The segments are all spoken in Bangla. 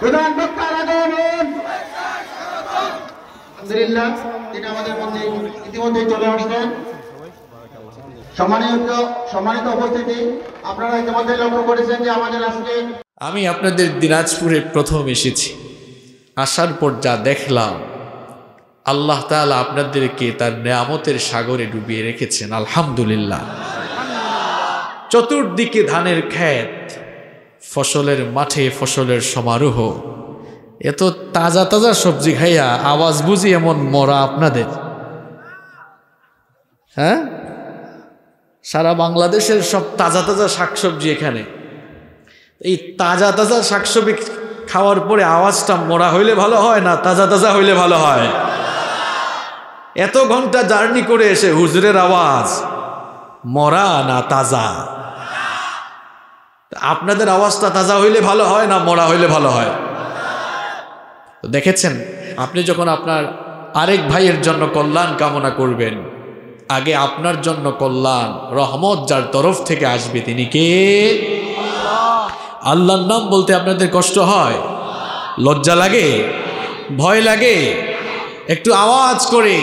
আপনারা লক্ষ্য করেছেন যে আমাদের আমি আপনাদের দিনাজপুরে প্রথম এসেছি আসার পর যা দেখলাম আল্লাহ তালা আপনাদেরকে তার নামতের সাগরে ডুবিয়ে রেখেছেন আলহামদুলিল্লাহ চতুর্দিকে ধানের খ্যাত ফসলের মাঠে ফসলের সমারোহ এত তাজা তাজা সবজি খাইয়া আওয়াজ বুঝি এমন মরা আপনাদের হ্যাঁ সারা বাংলাদেশের সব তাজা তাজা শাকসবজি এখানে এই তাজা তাজা শাকসবজি খাওয়ার পরে আওয়াজটা মরা হইলে ভালো হয় না তাজা তাজা হইলে ভালো হয় এত ঘন্টা জার্নি করে এসে হুজুরের আওয়াজ মরা না তাজা আপনাদের আওয়াজটা তাজা হইলে ভালো হয় না মরা হইলে ভালো হয় তো দেখেছেন আপনি যখন আপনার আরেক ভাইয়ের জন্য কল্যাণ কামনা করবেন আগে আপনার জন্য কল্যাণ রহমত যার তরফ থেকে আসবে তিনি কে আল্লাহর নাম বলতে আপনাদের কষ্ট হয় লজ্জা লাগে ভয় লাগে একটু আওয়াজ করে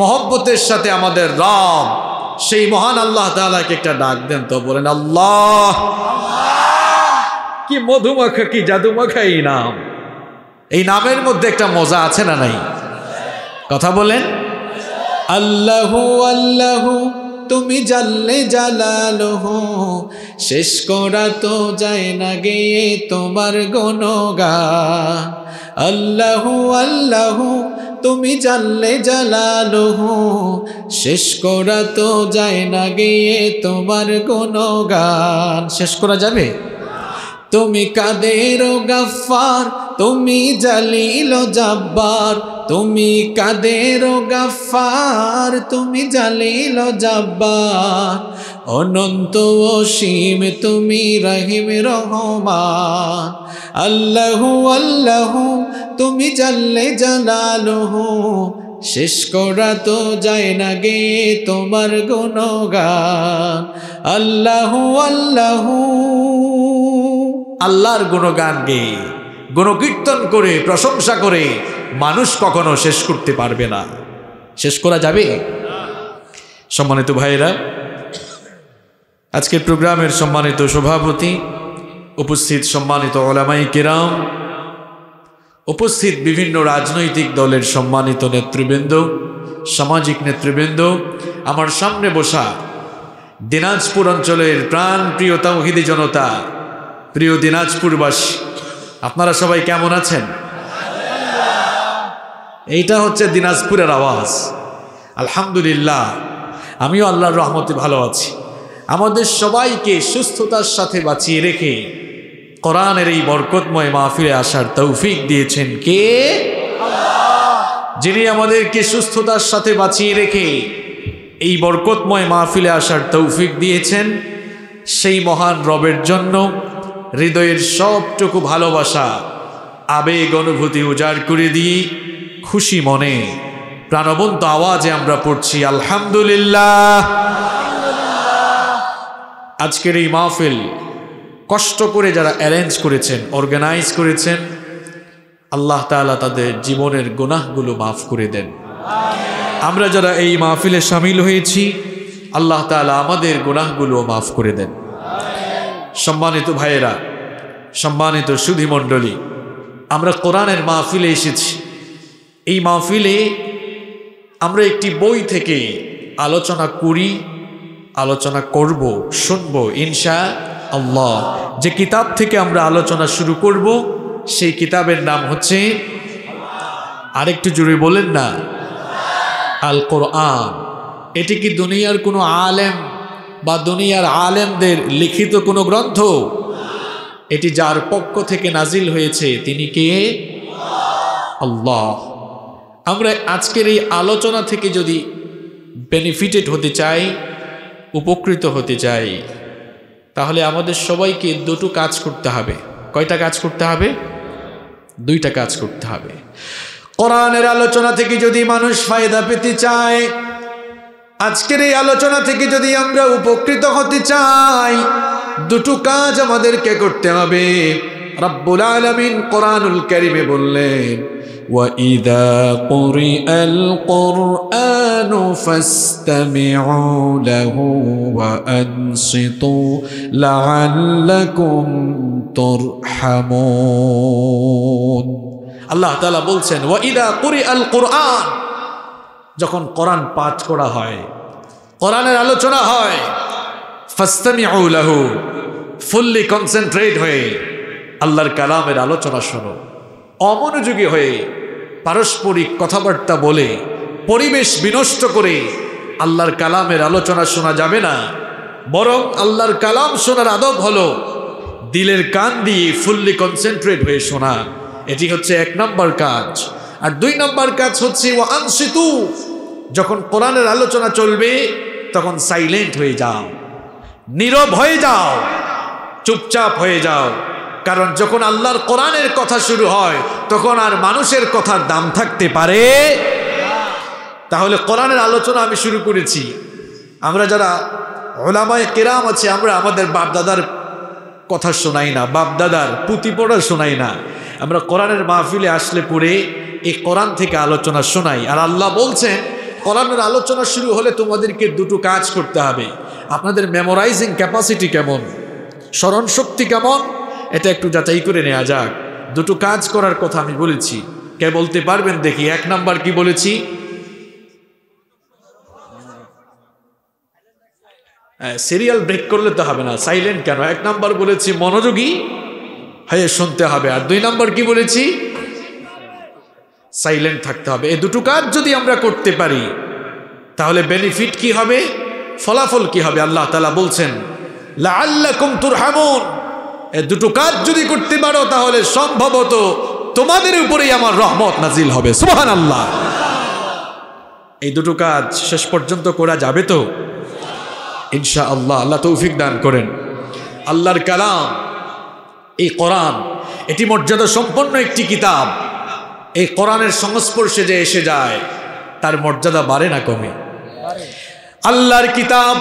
মহব্বতের সাথে আমাদের রব সেই মহান আল্লাহ তালাকে একটা ডাক দেন তো বলেন আল্লাহ কি মধুমাখা কি জাদুমাখা এই নাম এই নামের মধ্যে একটা মজা আছে না নাই কথা বলেন আল্লাহু আল্লাহু তুমি জানলে জালালহ শেষ করা তো যায় না গিয়ে তোমার গনগা আল্লাহু আল্লাহু তুমি জানলে জালালহু শেষ করা তো যায় না গিয়ে তোমার কোনো গান শেষ করা যাবে তুমি কাদের গাফার তুমি জালিল জাব্বার তুমি কাদের গাফার তুমি জালিল জাব্বার অনন্ত অসীম তুমি রহিম রহমান আল্লাহু আল্লাহু তুমি জানলে জানালহু শেষ করা তো যায় না গে তোমার গুণগান আল্লাহু আল্লাহু আল্লাহর গুণগান গে গুণকীর্তন করে প্রশংসা করে মানুষ কখনো শেষ করতে পারবে না শেষ করা যাবে সম্মানিত ভাইয়েরা আজকের প্রোগ্রামের সম্মানিত সভাপতি উপস্থিত সম্মানিত ওলামাই কেরাম উপস্থিত বিভিন্ন রাজনৈতিক দলের সম্মানিত নেতৃবৃন্দ সামাজিক নেতৃবৃন্দ আমার সামনে বসা দিনাজপুর অঞ্চলের প্রাণ প্রিয় তাহিদি জনতা প্রিয় দিনাজপুরবাসী আপনারা সবাই কেমন আছেন এইটা হচ্ছে দিনাজপুরের আওয়াজ আলহামদুলিল্লাহ আমিও আল্লাহর রহমতে ভালো আছি আমাদের সবাইকে সুস্থতার সাথে বাঁচিয়ে রেখে কোরআনের এই বরকতময় মাহফিলে আসার তৌফিক দিয়েছেন কে যিনি আমাদেরকে সুস্থতার সাথে বাঁচিয়ে রেখে এই বরকতময় মাহফিলে আসার তৌফিক দিয়েছেন সেই মহান রবের জন্য হৃদয়ের সবটুকু ভালোবাসা আবেগ অনুভূতি উজাড় করে দিই খুশি মনে প্রাণবন্ত আওয়াজে আমরা পড়ছি আলহামদুলিল্লাহ আজকের এই মাহফিল কষ্ট করে যারা অ্যারেঞ্জ করেছেন অর্গানাইজ করেছেন আল্লাহ তালা তাদের জীবনের গুনাহগুলো মাফ করে দেন আমরা যারা এই মাহফিলে সামিল হয়েছি আল্লাহ তালা আমাদের গুনাহগুলো মাফ করে দেন সম্মানিত ভাইয়েরা সম্মানিত সুধিমণ্ডলী আমরা কোরআনের মাহফিলে এসেছি এই মাহফিলে আমরা একটি বই থেকে আলোচনা করি আলোচনা করব শুনব ইনশা আল্লাহ যে কিতাব থেকে আমরা আলোচনা শুরু করব সেই কিতাবের নাম হচ্ছে আরেকটু জুড়ে বলেন না আল কোর এটি কি দুনিয়ার কোনো আলেম বা দুনিয়ার আলেমদের লিখিত কোনো গ্রন্থ এটি যার পক্ষ থেকে নাজিল হয়েছে তিনি কে আল্লাহ আমরা আজকের এই আলোচনা থেকে যদি বেনিফিটেড হতে চাই উপকৃত হতে চাই তাহলে আমাদের সবাইকে দুটো কাজ করতে হবে কয়টা কাজ করতে হবে দুইটা কাজ করতে হবে কোরআনের আলোচনা থেকে যদি মানুষ ফায়দা পেতে চায় আজকের এই আলোচনা থেকে যদি আমরা উপকৃত হতে চাই দুটো কাজ আমাদেরকে করতে হবে রব্বুল আলমিন কোরআনুল করিমে বললেন وَإِذَا قُرِئَ الْقُرْآنُ فَاسْتَمِعُوا لَهُ وَأَنصِتُوا لَعَلَّكُمْ تُرْحَمُونَ আল্লাহ তাআলা বলছেন وَإِذَا قُرِئَ الْقُرْآنُ যখন কোরআন পাঠ করা হয় কোরআনের আলোচনা হয় ফাস্তামিউ লাহু ফুললি কনসেন্ট্রেট হয়ে আল্লাহর কালামের আলোচনা শোনো অমনোযোগী হয়ে পারস্পরিক কথাবার্তা বলে পরিবেশ বিনষ্ট করে আল্লাহর কালামের আলোচনা শোনা যাবে না বরং আল্লাহর কালাম শোনার আদব হলো দিলের কান দিয়ে ফুললি কনসেন্ট্রেট হয়ে শোনা এটি হচ্ছে এক নম্বর কাজ আর দুই নম্বর কাজ হচ্ছে ও আংশিতু যখন কোরআনের আলোচনা চলবে তখন সাইলেন্ট হয়ে যাও নীরব হয়ে যাও চুপচাপ হয়ে যাও কারণ যখন আল্লাহর কোরআনের কথা শুরু হয় তখন আর মানুষের কথার দাম থাকতে পারে তাহলে কোরআনের আলোচনা আমি শুরু করেছি আমরা যারা ওলামায় কেরাম আছে আমরা আমাদের বাপদাদার কথা শোনাই না বাপদাদার পুঁতি পড়া শোনাই না আমরা কোরআনের মাহফিলে আসলে পড়ে এই কোরআন থেকে আলোচনা শোনাই আর আল্লাহ বলছেন কোরআনের আলোচনা শুরু হলে তোমাদেরকে দুটো কাজ করতে হবে আপনাদের মেমোরাইজিং ক্যাপাসিটি কেমন স্মরণশক্তি কেমন এটা একটু যাচাই করে নেওয়া যাক দুটো কাজ করার কথা আমি বলেছি কে বলতে পারবেন দেখি এক নাম্বার কি বলেছি সিরিয়াল ব্রেক করলে তো হবে না সাইলেন্ট কেন এক নাম্বার বলেছি মনোযোগী হ্যাঁ শুনতে হবে আর দুই নাম্বার কি বলেছি সাইলেন্ট থাকতে হবে এই দুটো কাজ যদি আমরা করতে পারি তাহলে বেনিফিট কি হবে ফলাফল কি হবে আল্লাহ তালা বলছেন লা আল্লাহ কুমতুর হামুন দুটো কাজ যদি করতে পারো তাহলে সম্ভবত তোমাদের উপরেই আমার রহমত নাজিল হবে সুহান আল্লাহ এই দুটো কাজ শেষ পর্যন্ত করা যাবে তো ইনশা আল্লাহ আল্লাহ তৌফিক দান করেন আল্লাহর কালাম এই কোরআন এটি মর্যাদা সম্পন্ন একটি কিতাব এই কোরআনের সংস্পর্শে যে এসে যায় তার মর্যাদা বাড়ে না কমে আল্লাহর কিতাব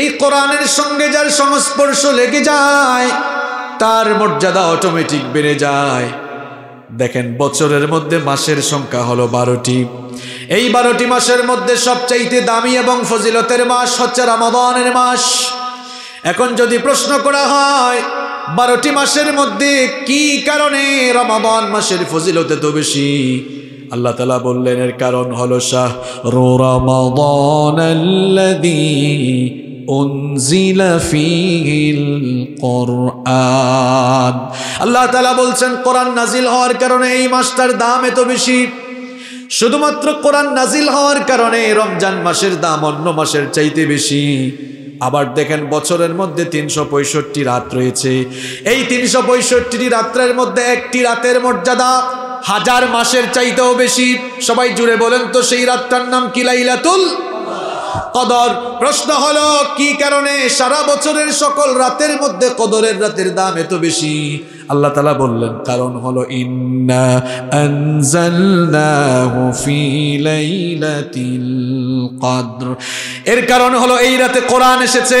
এই কোরআনের সঙ্গে যার সংস্পর্শ লেগে যায় তার মর্যাদা অটোমেটিক বেড়ে যায় দেখেন বছরের মধ্যে মাসের সংখ্যা হলো বারোটি এই বারোটি মাসের মধ্যে সবচাইতে দামি এবং ফজিলতের মাস হচ্ছে রামাদানের মাস এখন যদি প্রশ্ন করা হয় বারোটি মাসের মধ্যে কি কারণে রমাদান মাসের ফজিলত এত বেশি আল্লাহ তালা বললেন এর কারণ হলো শাহ রো রমাদান আল্লাহ তালা বলছেন কোরআন নাজিল হওয়ার কারণে এই মাসটার দাম এত বেশি শুধুমাত্র কোরআন নাজিল হওয়ার কারণে রমজান মাসের দাম অন্য মাসের চাইতে বেশি আবার দেখেন বছরের মধ্যে তিনশো পঁয়ষট্টি রাত রয়েছে এই তিনশো পঁয়ষট্টি রাত্রের মধ্যে একটি রাতের মর্যাদা হাজার মাসের চাইতেও বেশি সবাই জুড়ে বলেন তো সেই রাতটার নাম কিলাইলাতুল কদর প্রশ্ন হলো কি কারণে সারা বছরের সকল রাতের মধ্যে কদরের রাতের দাম এত বেশি আল্লাহ তালা বললেন কারণ হলো ইন্না এর কারণ হলো এই রাতে কোরআন এসেছে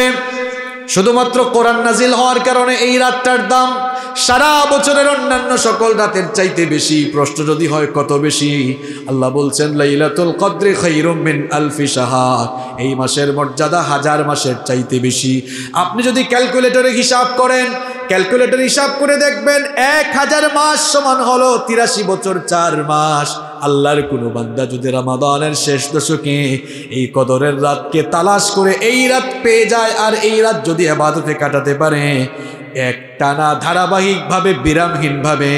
শুধুমাত্র কোরআন নাজিল হওয়ার কারণে এই রাতটার দাম সারা বছরের অন্যান্য সকল রাতের চাইতে বেশি প্রশ্ন যদি হয় কত বেশি আল্লাহ বলছেন লাইলাতুল কদ্রে খৈরমিন আলফি সাহা এই মাসের মর্যাদা হাজার মাসের চাইতে বেশি আপনি যদি ক্যালকুলেটরে হিসাব করেন ক্যালকুলেটর হিসাব করে দেখবেন এক হাজার মাস সমান হলো তিরাশি বছর চার মাস আল্লাহর কোনো বান্দা যদি রামাদানের শেষ দশকে এই কদরের রাতকে তালাশ করে এই রাত পেয়ে যায় আর এই রাত যদি আবাদতে কাটাতে পারে এক টানা ধারাবাহিকভাবে বিরামহীনভাবে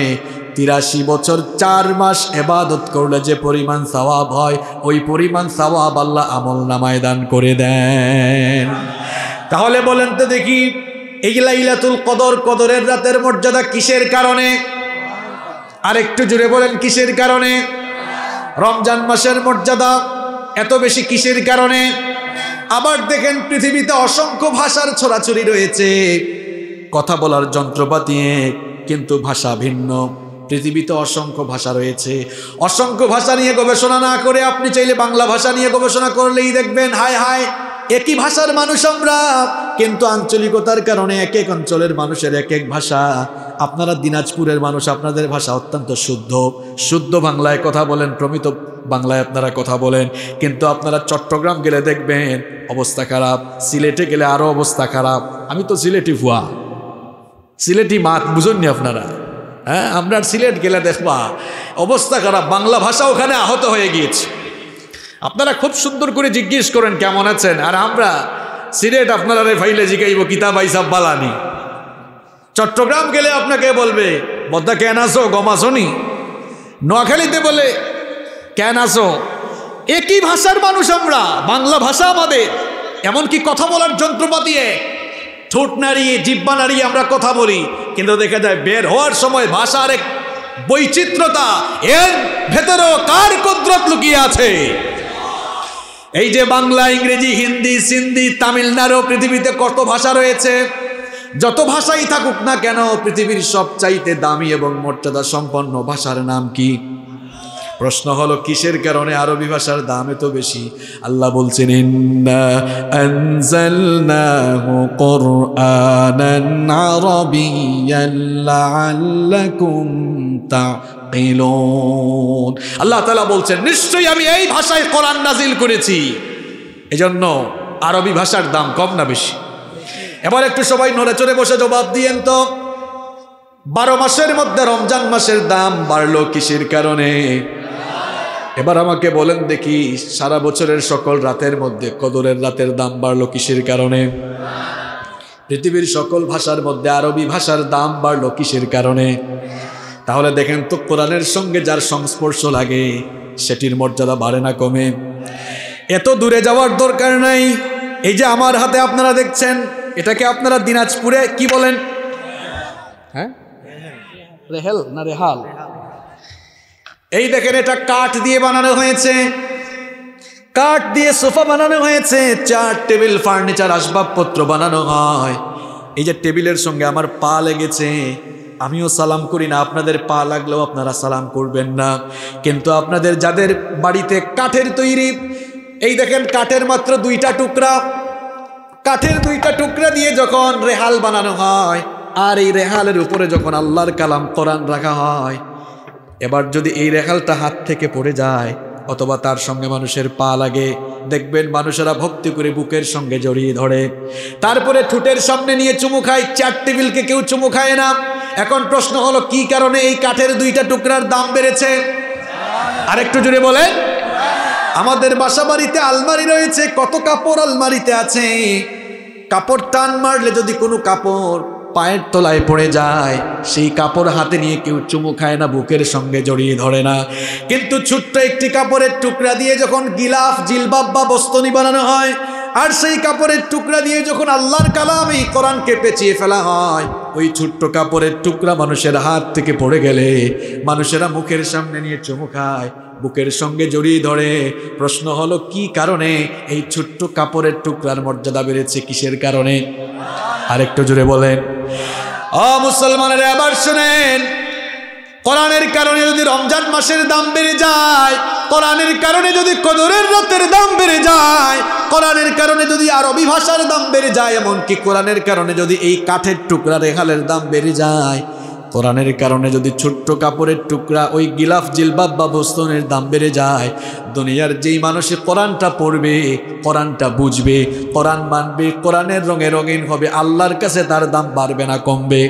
তিরাশি বছর চার মাস এবাদত করলে যে পরিমাণ সওয়াব হয় ওই পরিমাণ সওয়াব আল্লাহ আমল নামায় দান করে দেন তাহলে বলেন তো দেখি ইগলাইলাতুল কদর কদরের রাতের মর্যাদা কিসের কারণে আর একটু জুড়ে বলেন কিসের কারণে রমজান মাসের মর্যাদা এত বেশি কিসের কারণে আবার দেখেন পৃথিবীতে অসংখ্য ভাষার ছড়াছড়ি রয়েছে কথা বলার যন্ত্রপাতি কিন্তু ভাষা ভিন্ন পৃথিবীতে অসংখ্য ভাষা রয়েছে অসংখ্য ভাষা নিয়ে গবেষণা না করে আপনি চাইলে বাংলা ভাষা নিয়ে গবেষণা করলেই দেখবেন হায় হায় একই ভাষার মানুষ আমরা কিন্তু আঞ্চলিকতার কারণে এক এক অঞ্চলের মানুষের এক এক ভাষা আপনারা দিনাজপুরের মানুষ আপনাদের ভাষা অত্যন্ত শুদ্ধ শুদ্ধ বাংলায় কথা বলেন প্রমিত বাংলায় আপনারা কথা বলেন কিন্তু আপনারা চট্টগ্রাম গেলে দেখবেন অবস্থা খারাপ সিলেটে গেলে আরও অবস্থা খারাপ আমি তো সিলেটি ভুয়া সিলেটি মাত বুঝুননি আপনারা হ্যাঁ আমরা সিলেট গেলে দেখবা অবস্থা খারাপ বাংলা ভাষা ওখানে আহত হয়ে গিয়েছে আপনারা খুব সুন্দর করে জিজ্ঞেস করেন কেমন আছেন আর আমরা সিলেট আপনারা ফাইলে জিগাইব কিতাব আইসাব বালানি চট্টগ্রাম গেলে আপনাকে বলবে বদ্দা কেন আসো গমাসনি নোয়াখালীতে বলে কেন আসো একই ভাষার মানুষ আমরা বাংলা ভাষা আমাদের এমনকি কথা বলার যন্ত্রপাতি ঠোঁট নাড়িয়ে জিব্বা নাড়িয়ে আমরা কথা বলি কিন্তু দেখা যায় বের হওয়ার সময় ভাষার এক বৈচিত্রতা এর ভেতরেও কার কুদরত লুকিয়ে আছে এই যে বাংলা ইংরেজি হিন্দি সিন্ধি তামিলনাড়ু পৃথিবীতে কত ভাষা রয়েছে যত ভাষাই থাকুক না কেন পৃথিবীর সবচাইতে দামি এবং মর্যাদা সম্পন্ন ভাষার নাম কি প্রশ্ন হলো কিসের কারণে আরবি ভাষার দাম এত বেশি আল্লাহ বলছেন ইন্না আল্লাহ তালা বলছেন নিশ্চয়ই আমি এই ভাষায় কোরআন নাজিল করেছি এজন্য আরবি ভাষার দাম কম না বেশি এবার একটু সবাই নড়েচড়ে বসে জবাব দিয়েন তো বারো মাসের মধ্যে রমজান মাসের দাম বাড়লো কিসের কারণে এবার আমাকে বলেন দেখি সারা বছরের সকল রাতের মধ্যে কদরের রাতের দাম বাড়লো কিসের কারণে পৃথিবীর সকল ভাষার মধ্যে আরবি ভাষার দাম বাড়লো কিসের কারণে তাহলে দেখেন তো কোরআনের সঙ্গে যার সংস্পর্শ লাগে সেটির মর্যাদা বাড়ে না কমে এত দূরে যাওয়ার দরকার নাই এই যে আমার হাতে আপনারা দেখছেন এটাকে আপনারা দিনাজপুরে কি বলেন হ্যাঁ রেহেল না রেহাল এই দেখেন এটা কাঠ দিয়ে বানানো হয়েছে কাঠ দিয়ে সোফা বানানো হয়েছে চার টেবিল ফার্নিচার আসবাবপত্র বানানো হয় এই যে টেবিলের সঙ্গে আমার পা লেগেছে আমিও সালাম করি না আপনাদের পা লাগলেও আপনারা সালাম করবেন না কিন্তু আপনাদের যাদের বাড়িতে কাঠের তৈরি এই দেখেন কাঠের মাত্র দুইটা টুকরা কাঠের দুইটা টুকরা দিয়ে যখন রেহাল বানানো হয় আর এই রেহালের উপরে যখন আল্লাহর কালাম কোরআন রাখা হয় এবার যদি এই রেহালটা হাত থেকে পড়ে যায় অথবা তার সঙ্গে মানুষের পা লাগে দেখবেন মানুষেরা ভক্তি করে বুকের সঙ্গে জড়িয়ে ধরে তারপরে ঠুটের সামনে নিয়ে চুমু খায় চার টেবিলকে কেউ চুমু খায় না এখন প্রশ্ন হলো কি কারণে এই কাঠের দুইটা টুকরার দাম বেড়েছে আরেকটু জুড়ে বলে আমাদের বাসা বাড়িতে আলমারি রয়েছে কত কাপড় আলমারিতে আছে কাপড় টান মারলে যদি কোনো কাপড় পায়ের তলায় পড়ে যায় সেই কাপড় হাতে নিয়ে কেউ চুমু খায় না বুকের সঙ্গে জড়িয়ে ধরে না কিন্তু ছোট্ট একটি কাপড়ের টুকরা দিয়ে যখন গিলাফ জিলবাব বা বস্তনি বানানো হয় আর সেই কাপড়ের টুকরা দিয়ে যখন আল্লাহর কালাম এই কোরআনকে পেঁচিয়ে ফেলা হয় ওই ছোট্ট কাপড়ের টুকরা মানুষের হাত থেকে পড়ে গেলে মানুষেরা মুখের সামনে নিয়ে চমু খায় বুকের সঙ্গে জড়িয়ে ধরে প্রশ্ন হলো কি কারণে এই ছোট্ট কাপড়ের টুকরার মর্যাদা বেড়েছে কিসের কারণে আরেকটু জুড়ে বলেন অ মুসলমানের আবার শোনেন কোরআনের কারণে যদি রমজান মাসের দাম বেড়ে যায় কোরআনের কারণে যদি কদরের রাতের দাম বেড়ে যায় কোরআনের কারণে যদি আরবি ভাষার দাম বেড়ে যায় এমনকি কোরআনের কারণে যদি এই কাঠের টুকরা রেহালের দাম বেড়ে যায় কোরআনের কারণে যদি ছোট্ট কাপড়ের টুকরা ওই গিলাফ জিলবাব বা বস্তনের দাম বেড়ে যায় দুনিয়ার যেই মানুষে কোরআনটা পড়বে কোরআনটা বুঝবে কোরআন মানবে কোরআনের রঙে রঙিন হবে আল্লাহর কাছে তার দাম বাড়বে না কমবে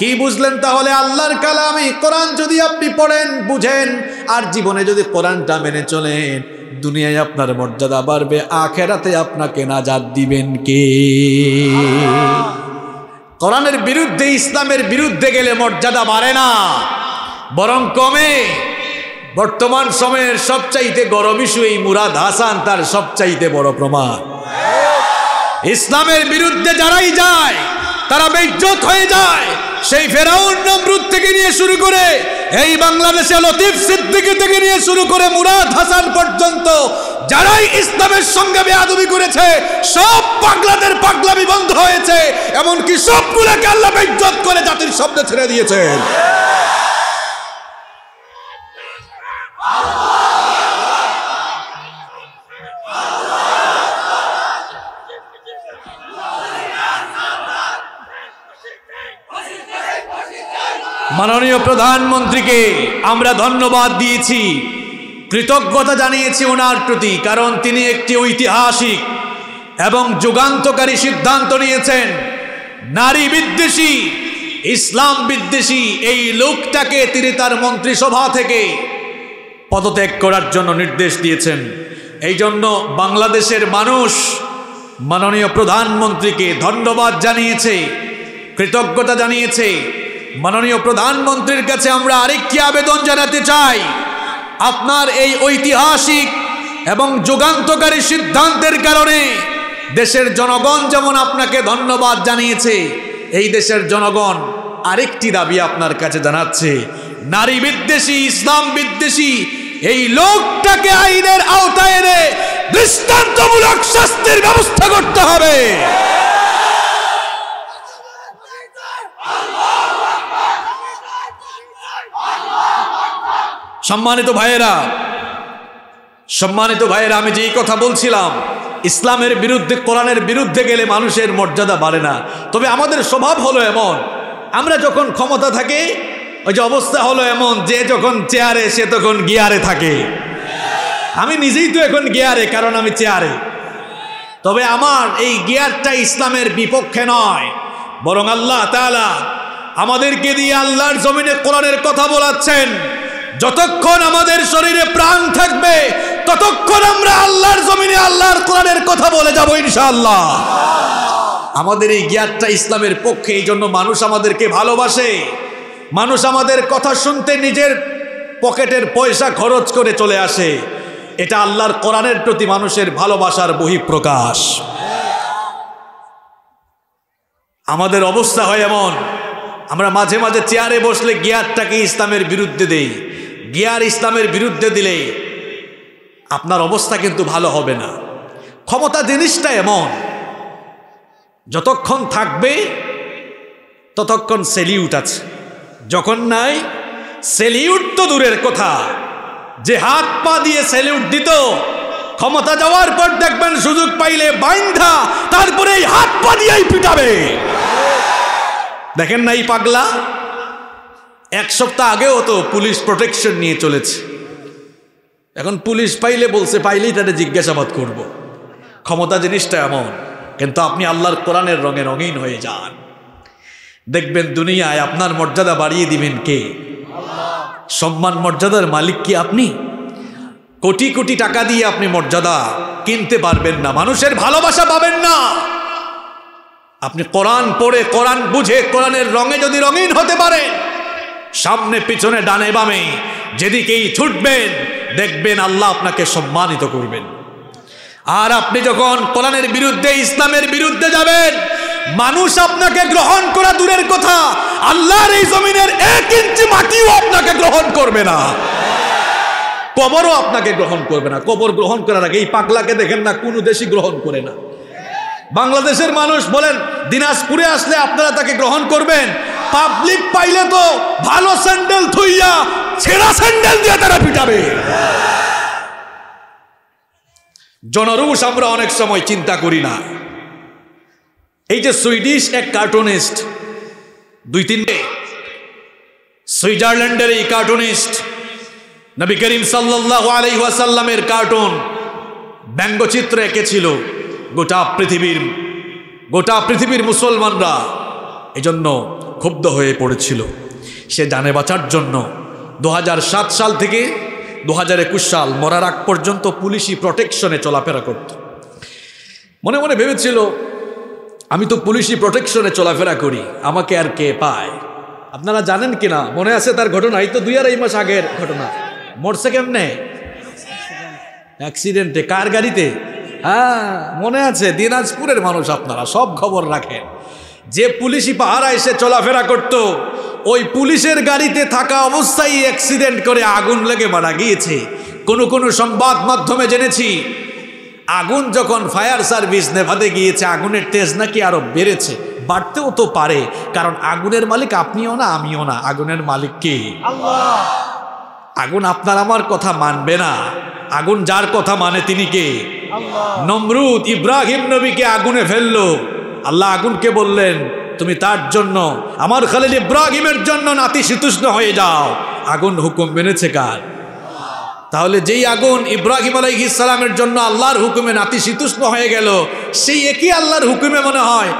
কি বুঝলেন তাহলে আল্লাহর কালামে কোরআন যদি আপনি পড়েন বুঝেন আর জীবনে যদি কোরআনটা মেনে চলেন দুনিয়ায় আপনার মর্যাদা বাড়বে আখেরাতে আপনাকে নাজাদ দিবেন কে কোরআনের বিরুদ্ধে ইসলামের বিরুদ্ধে গেলে মর্যাদা বাড়ে না বরং কমে বর্তমান সময়ের সবচাইতে গরম ইস্যু এই মুরাদ হাসান তার সবচাইতে বড় প্রমাণ ইসলামের বিরুদ্ধে যারাই যায় তারা বেজ্জত হয়ে যায় সেই ফেরাউন নামরুদ থেকে নিয়ে শুরু করে এই বাংলাদেশে লতিফ সিদ্দিকি থেকে নিয়ে শুরু করে মুরাদ হাসান পর্যন্ত যারাই ইসলামের সঙ্গে বেআবি করেছে সব পাগলাদের পাগলামি বন্ধ হয়েছে এমনকি সবগুলোকে আল্লাহ বেজ্জত করে জাতির শব্দ ছেড়ে দিয়েছেন মাননীয় প্রধানমন্ত্রীকে আমরা ধন্যবাদ দিয়েছি কৃতজ্ঞতা জানিয়েছি ওনার প্রতি কারণ তিনি একটি ঐতিহাসিক এবং যুগান্তকারী সিদ্ধান্ত নিয়েছেন নারী বিদ্বেষী ইসলাম বিদ্বেষী এই লোকটাকে তিনি তার মন্ত্রিসভা থেকে পদত্যাগ করার জন্য নির্দেশ দিয়েছেন এই জন্য বাংলাদেশের মানুষ মাননীয় প্রধানমন্ত্রীকে ধন্যবাদ জানিয়েছে কৃতজ্ঞতা জানিয়েছে মাননীয় প্রধানমন্ত্রীর কাছে আমরা আরেকটি আবেদন জানাতে চাই আপনার এই ঐতিহাসিক এবং যুগান্তকারী সিদ্ধান্তের কারণে দেশের জনগণ যেমন আপনাকে ধন্যবাদ জানিয়েছে এই দেশের জনগণ আরেকটি দাবি আপনার কাছে জানাচ্ছে নারী বিদ্বেষী ইসলাম বিদ্বেষী এই লোকটাকে আইনের আওতায় এনে দৃষ্টান্তমূলক শাস্তির ব্যবস্থা করতে হবে সম্মানিত ভাইয়েরা সম্মানিত ভাইয়েরা আমি যেই কথা বলছিলাম ইসলামের বিরুদ্ধে কোরআনের বিরুদ্ধে গেলে মানুষের মর্যাদা বাড়ে না তবে আমাদের স্বভাব হলো এমন আমরা যখন ক্ষমতা থাকি ওই যে অবস্থা হলো এমন যে যখন চেয়ারে সে তখন গিয়ারে থাকে আমি নিজেই তো এখন গিয়ারে কারণ আমি চেয়ারে তবে আমার এই গিয়ারটা ইসলামের বিপক্ষে নয় বরং আল্লাহ তালা আমাদেরকে দিয়ে আল্লাহর জমিনে কোরআনের কথা বলাচ্ছেন যতক্ষণ আমাদের শরীরে প্রাণ থাকবে ততক্ষণ আমরা আল্লাহর জমিনে আল্লাহর কোরআনের কথা বলে যাবো ইনশাআল্লাহ আমাদের এই জ্ঞানটা ইসলামের পক্ষে এই জন্য মানুষ আমাদেরকে ভালোবাসে মানুষ আমাদের কথা শুনতে নিজের পকেটের পয়সা খরচ করে চলে আসে এটা আল্লাহর কোরআনের প্রতি মানুষের ভালোবাসার বহিঃপ্রকাশ আমাদের অবস্থা হয় এমন আমরা মাঝে মাঝে চেয়ারে বসলে গিয়ারটাকে ইসলামের বিরুদ্ধে দেই গিয়ার ইসলামের বিরুদ্ধে দিলে আপনার অবস্থা কিন্তু ভালো হবে না ক্ষমতা জিনিসটা এমন যতক্ষণ থাকবে ততক্ষণ সেলিউট আছে যখন নাই সেলিউট তো দূরের কথা যে হাত পা দিয়ে সেলিউট দিত ক্ষমতা যাওয়ার পর দেখবেন সুযোগ পাইলে বাইন্ধা তারপরে হাত পা দিয়েই পিটাবে দেখেন না এই পাগলা এক সপ্তাহ আগেও তো পুলিশ প্রোটেকশন নিয়ে চলেছে এখন পুলিশ পাইলে বলছে পাইলেই তাদের জিজ্ঞাসাবাদ করব। ক্ষমতা জিনিসটা এমন কিন্তু আপনি আল্লাহর কোরআনের রঙে রঙিন হয়ে যান দেখবেন দুনিয়ায় আপনার মর্যাদা বাড়িয়ে দিবেন কে সম্মান মর্যাদার মালিক কি আপনি কোটি কোটি টাকা দিয়ে আপনি মর্যাদা কিনতে পারবেন না মানুষের ভালোবাসা পাবেন না আপনি কোরআন পড়ে কোরআন বুঝে কোরআনের রঙে যদি রঙিন হতে পারেন সামনে পিছনে ডানে বামে যেদিকেই ছুটবেন দেখবেন আল্লাহ আপনাকে সম্মানিত করবেন আর আপনি যখন কোরআনের বিরুদ্ধে ইসলামের বিরুদ্ধে যাবেন মানুষ আপনাকে গ্রহণ করা দূরের কথা আল্লাহর এই জমিনের এক ইঞ্চি মাটিও আপনাকে গ্রহণ করবে না কবরও আপনাকে গ্রহণ করবে না কবর গ্রহণ করার আগে এই পাগলাকে দেখেন না কোনো দেশই গ্রহণ করে না বাংলাদেশের মানুষ বলেন দিনাজপুরে আসলে আপনারা তাকে গ্রহণ করবেন পাবলিক পাইলে তো ভালো স্যান্ডেল থুইয়া ছেঁড়া দিয়ে তারা পিটাবে জনরুষ আমরা অনেক সময় চিন্তা করি না এই যে সুইডিশ এক কার্টুনিস্ট দুই তিনটে সুইজারল্যান্ডের এই কার্টুনিস্ট নবী করিম সাল্লাহ কার্টুন ব্যঙ্গচিত্র এঁকেছিল গোটা পৃথিবীর গোটা পৃথিবীর মুসলমানরা এজন্য ক্ষুব্ধ হয়ে পড়েছিল সে জানে বাঁচার জন্য দু সাল থেকে দু হাজার সাল মরার আগ পর্যন্ত পুলিশি প্রোটেকশনে চলাফেরা করত মনে মনে ভেবেছিল আমি তো পুলিশি প্রোটেকশনে চলাফেরা করি আমাকে আর কে পায় আপনারা জানেন কি না মনে আছে তার ঘটনা এই তো দুই আড়াই মাস আগের ঘটনা মরছে কেমনে অ্যাক্সিডেন্টে কার গাড়িতে হ্যাঁ মনে আছে দিনাজপুরের মানুষ আপনারা সব খবর রাখেন যে পুলিশি পাহারা এসে চলাফেরা করত ওই পুলিশের গাড়িতে থাকা অবস্থায় অ্যাক্সিডেন্ট করে আগুন লেগে মারা গিয়েছে কোনো কোনো সংবাদ মাধ্যমে জেনেছি আগুন যখন ফায়ার সার্ভিস নেভাতে গিয়েছে আগুনের তেজ নাকি আরও বেড়েছে বাড়তেও তো পারে কারণ আগুনের মালিক আপনিও না আমিও না আগুনের মালিক কে আগুন আপনার আমার কথা মানবে না আগুন যার কথা মানে তিনি কে নমরুদ ইব্রাহিম নবীকে আগুনে ফেললো আল্লাহ আগুনকে বললেন তুমি তার জন্য আমার খালিল ইব্রাহিমের জন্য নাতি শীতুষ্ণ হয়ে যাও আগুন হুকুম মেনেছে কার তাহলে যেই আগুন ইব্রাহিম আলাইহ ইসলামের জন্য আল্লাহর হুকুমে নাতি শীতুষ্ণ হয়ে গেল সেই একই আল্লাহর হুকুমে মনে হয়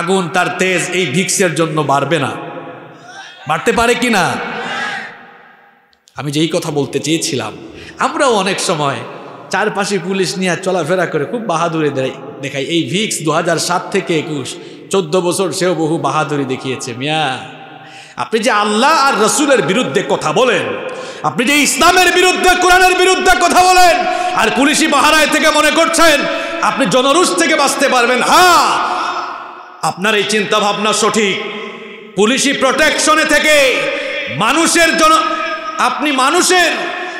আগুন তার তেজ এই ভিক্সের জন্য বাড়বে না বাড়তে পারে কি না আমি যেই কথা বলতে চেয়েছিলাম আমরাও অনেক সময় চারপাশে পুলিশ নিয়ে চলাফেরা করে খুব বাহাদুরে দেয় দেখাই এই ভিক্স দু থেকে একুশ চোদ্দ বছর সেও বহু বাহাদুরি দেখিয়েছে মিয়া আপনি যে আল্লাহ আর রসুলের বিরুদ্ধে কথা বলেন আপনি যে ইসলামের বিরুদ্ধে কোরআনের বিরুদ্ধে কথা বলেন আর পুলিশি মহারায় থেকে মনে করছেন আপনি জনরুষ থেকে বাঁচতে পারবেন হা হ্যাঁ, আপনার এই চিন্তা ভাবনা সঠিক পুলিশি প্রোটেকশনে থেকে মানুষের জন আপনি মানুষের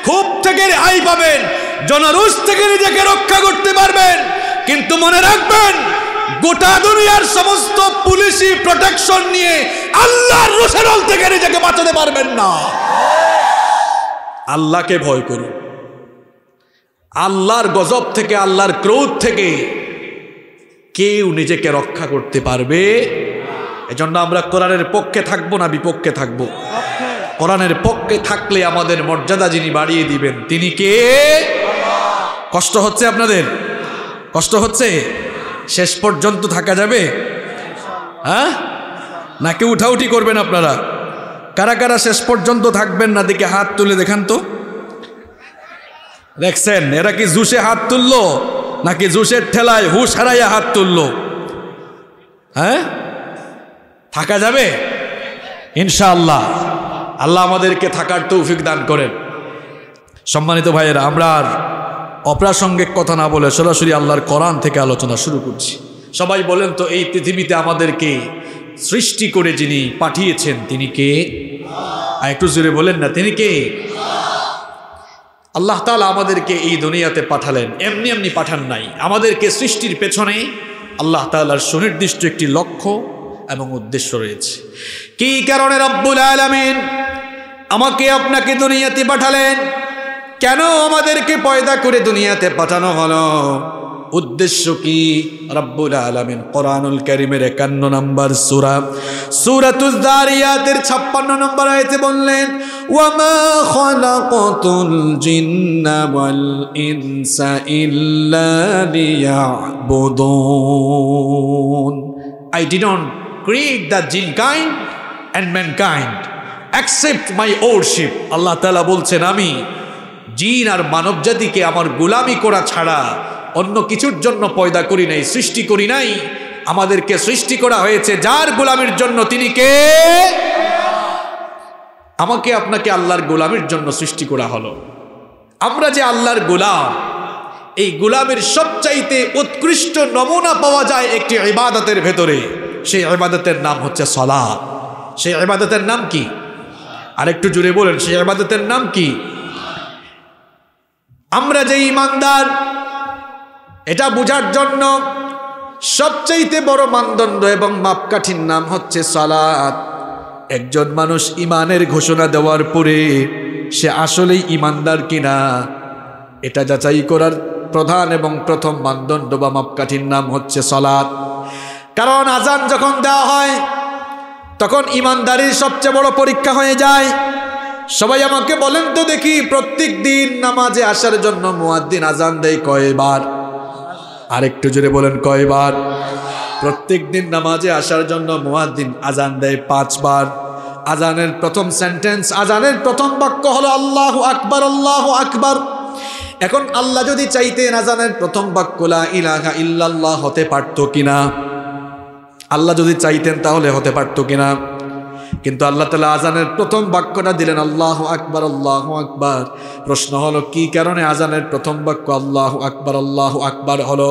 খুব থেকে রেহাই পাবেন জনরুষ থেকে নিজেকে রক্ষা করতে পারবেন কিন্তু মনে রাখবেন গোটা দুনিয়ার সমস্ত পুলিশি প্রোটেকশন নিয়ে আল্লাহর রোশেরল থেকে নিজেকে বাঁচাতে পারবেন না আল্লাহকে ভয় করুন আল্লাহর গজব থেকে আল্লাহর ক্রোধ থেকে কেউ নিজেকে রক্ষা করতে পারবে এজন্য আমরা কোরআনের পক্ষে থাকবো না বিপক্ষে থাকবো কোরআনের পক্ষে থাকলে আমাদের মর্যাদা যিনি বাড়িয়ে দিবেন তিনি কে কষ্ট হচ্ছে আপনাদের কষ্ট হচ্ছে শেষ পর্যন্ত থাকা যাবে হ্যাঁ নাকি উঠাউঠি করবেন আপনারা কারা কারা শেষ পর্যন্ত থাকবেন না দিকে হাত তুলে দেখান তো দেখছেন এরা কি জুসে হাত তুলল নাকি জুসের ঠেলায় হুশ হারাইয়া হাত তুলল হ্যাঁ থাকা যাবে ইনশাআল্লাহ আল্লাহ আমাদেরকে থাকার তৌফিক দান করেন সম্মানিত ভাইয়েরা আমরা আর অপ্রাসঙ্গিক কথা না বলে সরাসরি আল্লাহর কোরআন থেকে আলোচনা শুরু করছি সবাই বলেন তো এই পৃথিবীতে আমাদেরকে সৃষ্টি করে যিনি পাঠিয়েছেন তিনি কে একটু জোরে বলেন না তিনি কে আল্লাহ তালা আমাদেরকে এই দুনিয়াতে পাঠালেন এমনি এমনি পাঠান নাই আমাদেরকে সৃষ্টির পেছনে আল্লাহ তালার সুনির্দিষ্ট একটি লক্ষ্য এবং উদ্দেশ্য রয়েছে কি কারণে রব্বুল আলমিন আমাকে আপনাকে দুনিয়াতে পাঠালেন কেন আমাদেরকে পয়দা করে দুনিয়াতে পাঠানো হলো উদ্দেশ্য কি রব্বুল আলমিন কোরআনুল করিমের একান্ন নম্বর সুরা সুরাতুজারিয়াতের ছাপ্পান্ন নম্বর হয়েছে বললেন ওয়ামা খলাকতুল জিন্না ওয়াল ইনসা ইল্লা লিয়াবুদুন I did not create the jinn kind and mankind my worship Allah তাআলা বলছেন আমি জিন আর মানব জাতিকে আমার গোলামি করা ছাড়া অন্য কিছুর জন্য পয়দা করি নাই সৃষ্টি করি নাই আমাদেরকে সৃষ্টি করা হয়েছে যার গোলামির জন্য তিনি কে আমাকে আপনাকে আল্লাহর গোলামির জন্য সৃষ্টি করা হলো আমরা যে আল্লাহর গোলাম এই গোলামের সবচাইতে উৎকৃষ্ট নমুনা পাওয়া যায় একটি ইবাদতের ভেতরে সেই ইবাদতের নাম হচ্ছে সলা সেই ইবাদতের নাম কি আরেকটু জুড়ে বলেন সেই ইবাদতের নাম কি আমরা যে ইমানদার এটা বুঝার জন্য সবচাইতে বড় মানদণ্ড এবং মাপকাঠির নাম হচ্ছে সালাত একজন মানুষ ইমানের ঘোষণা দেওয়ার পরে সে আসলেই ইমানদার কিনা এটা যাচাই করার প্রধান এবং প্রথম মানদণ্ড বা মাপকাঠির নাম হচ্ছে সলাদ কারণ আজান যখন দেওয়া হয় তখন ইমানদারির সবচেয়ে বড় পরীক্ষা হয়ে যায় সবাই আমাকে বলেন তো দেখি প্রত্যেক দিন নামাজে আসার জন্য মুয়াদ্দিন আজান দেয় কয়বার আরেকটু জোরে বলেন কয়বার প্রত্যেক দিন নামাজে আসার জন্য মুয়াদ্দিন আজান দেয় পাঁচবার আজানের প্রথম সেন্টেন্স আজানের প্রথম বাক্য হলো আল্লাহ আকবার আল্লাহ আকবার এখন আল্লাহ যদি চাইতেন আজানের প্রথম বাক্য লা ইলাহা ইল্লাল্লাহ হতে পারত কিনা আল্লাহ যদি চাইতেন তাহলে হতে পারত কিনা কিন্তু আল্লাহ তালা আজানের প্রথম বাক্যটা দিলেন আল্লাহ আকবর আল্লাহ আকবর প্রশ্ন হলো কি কারণে আজানের প্রথম বাক্য আল্লাহ আকবর আল্লাহ আকবর হলো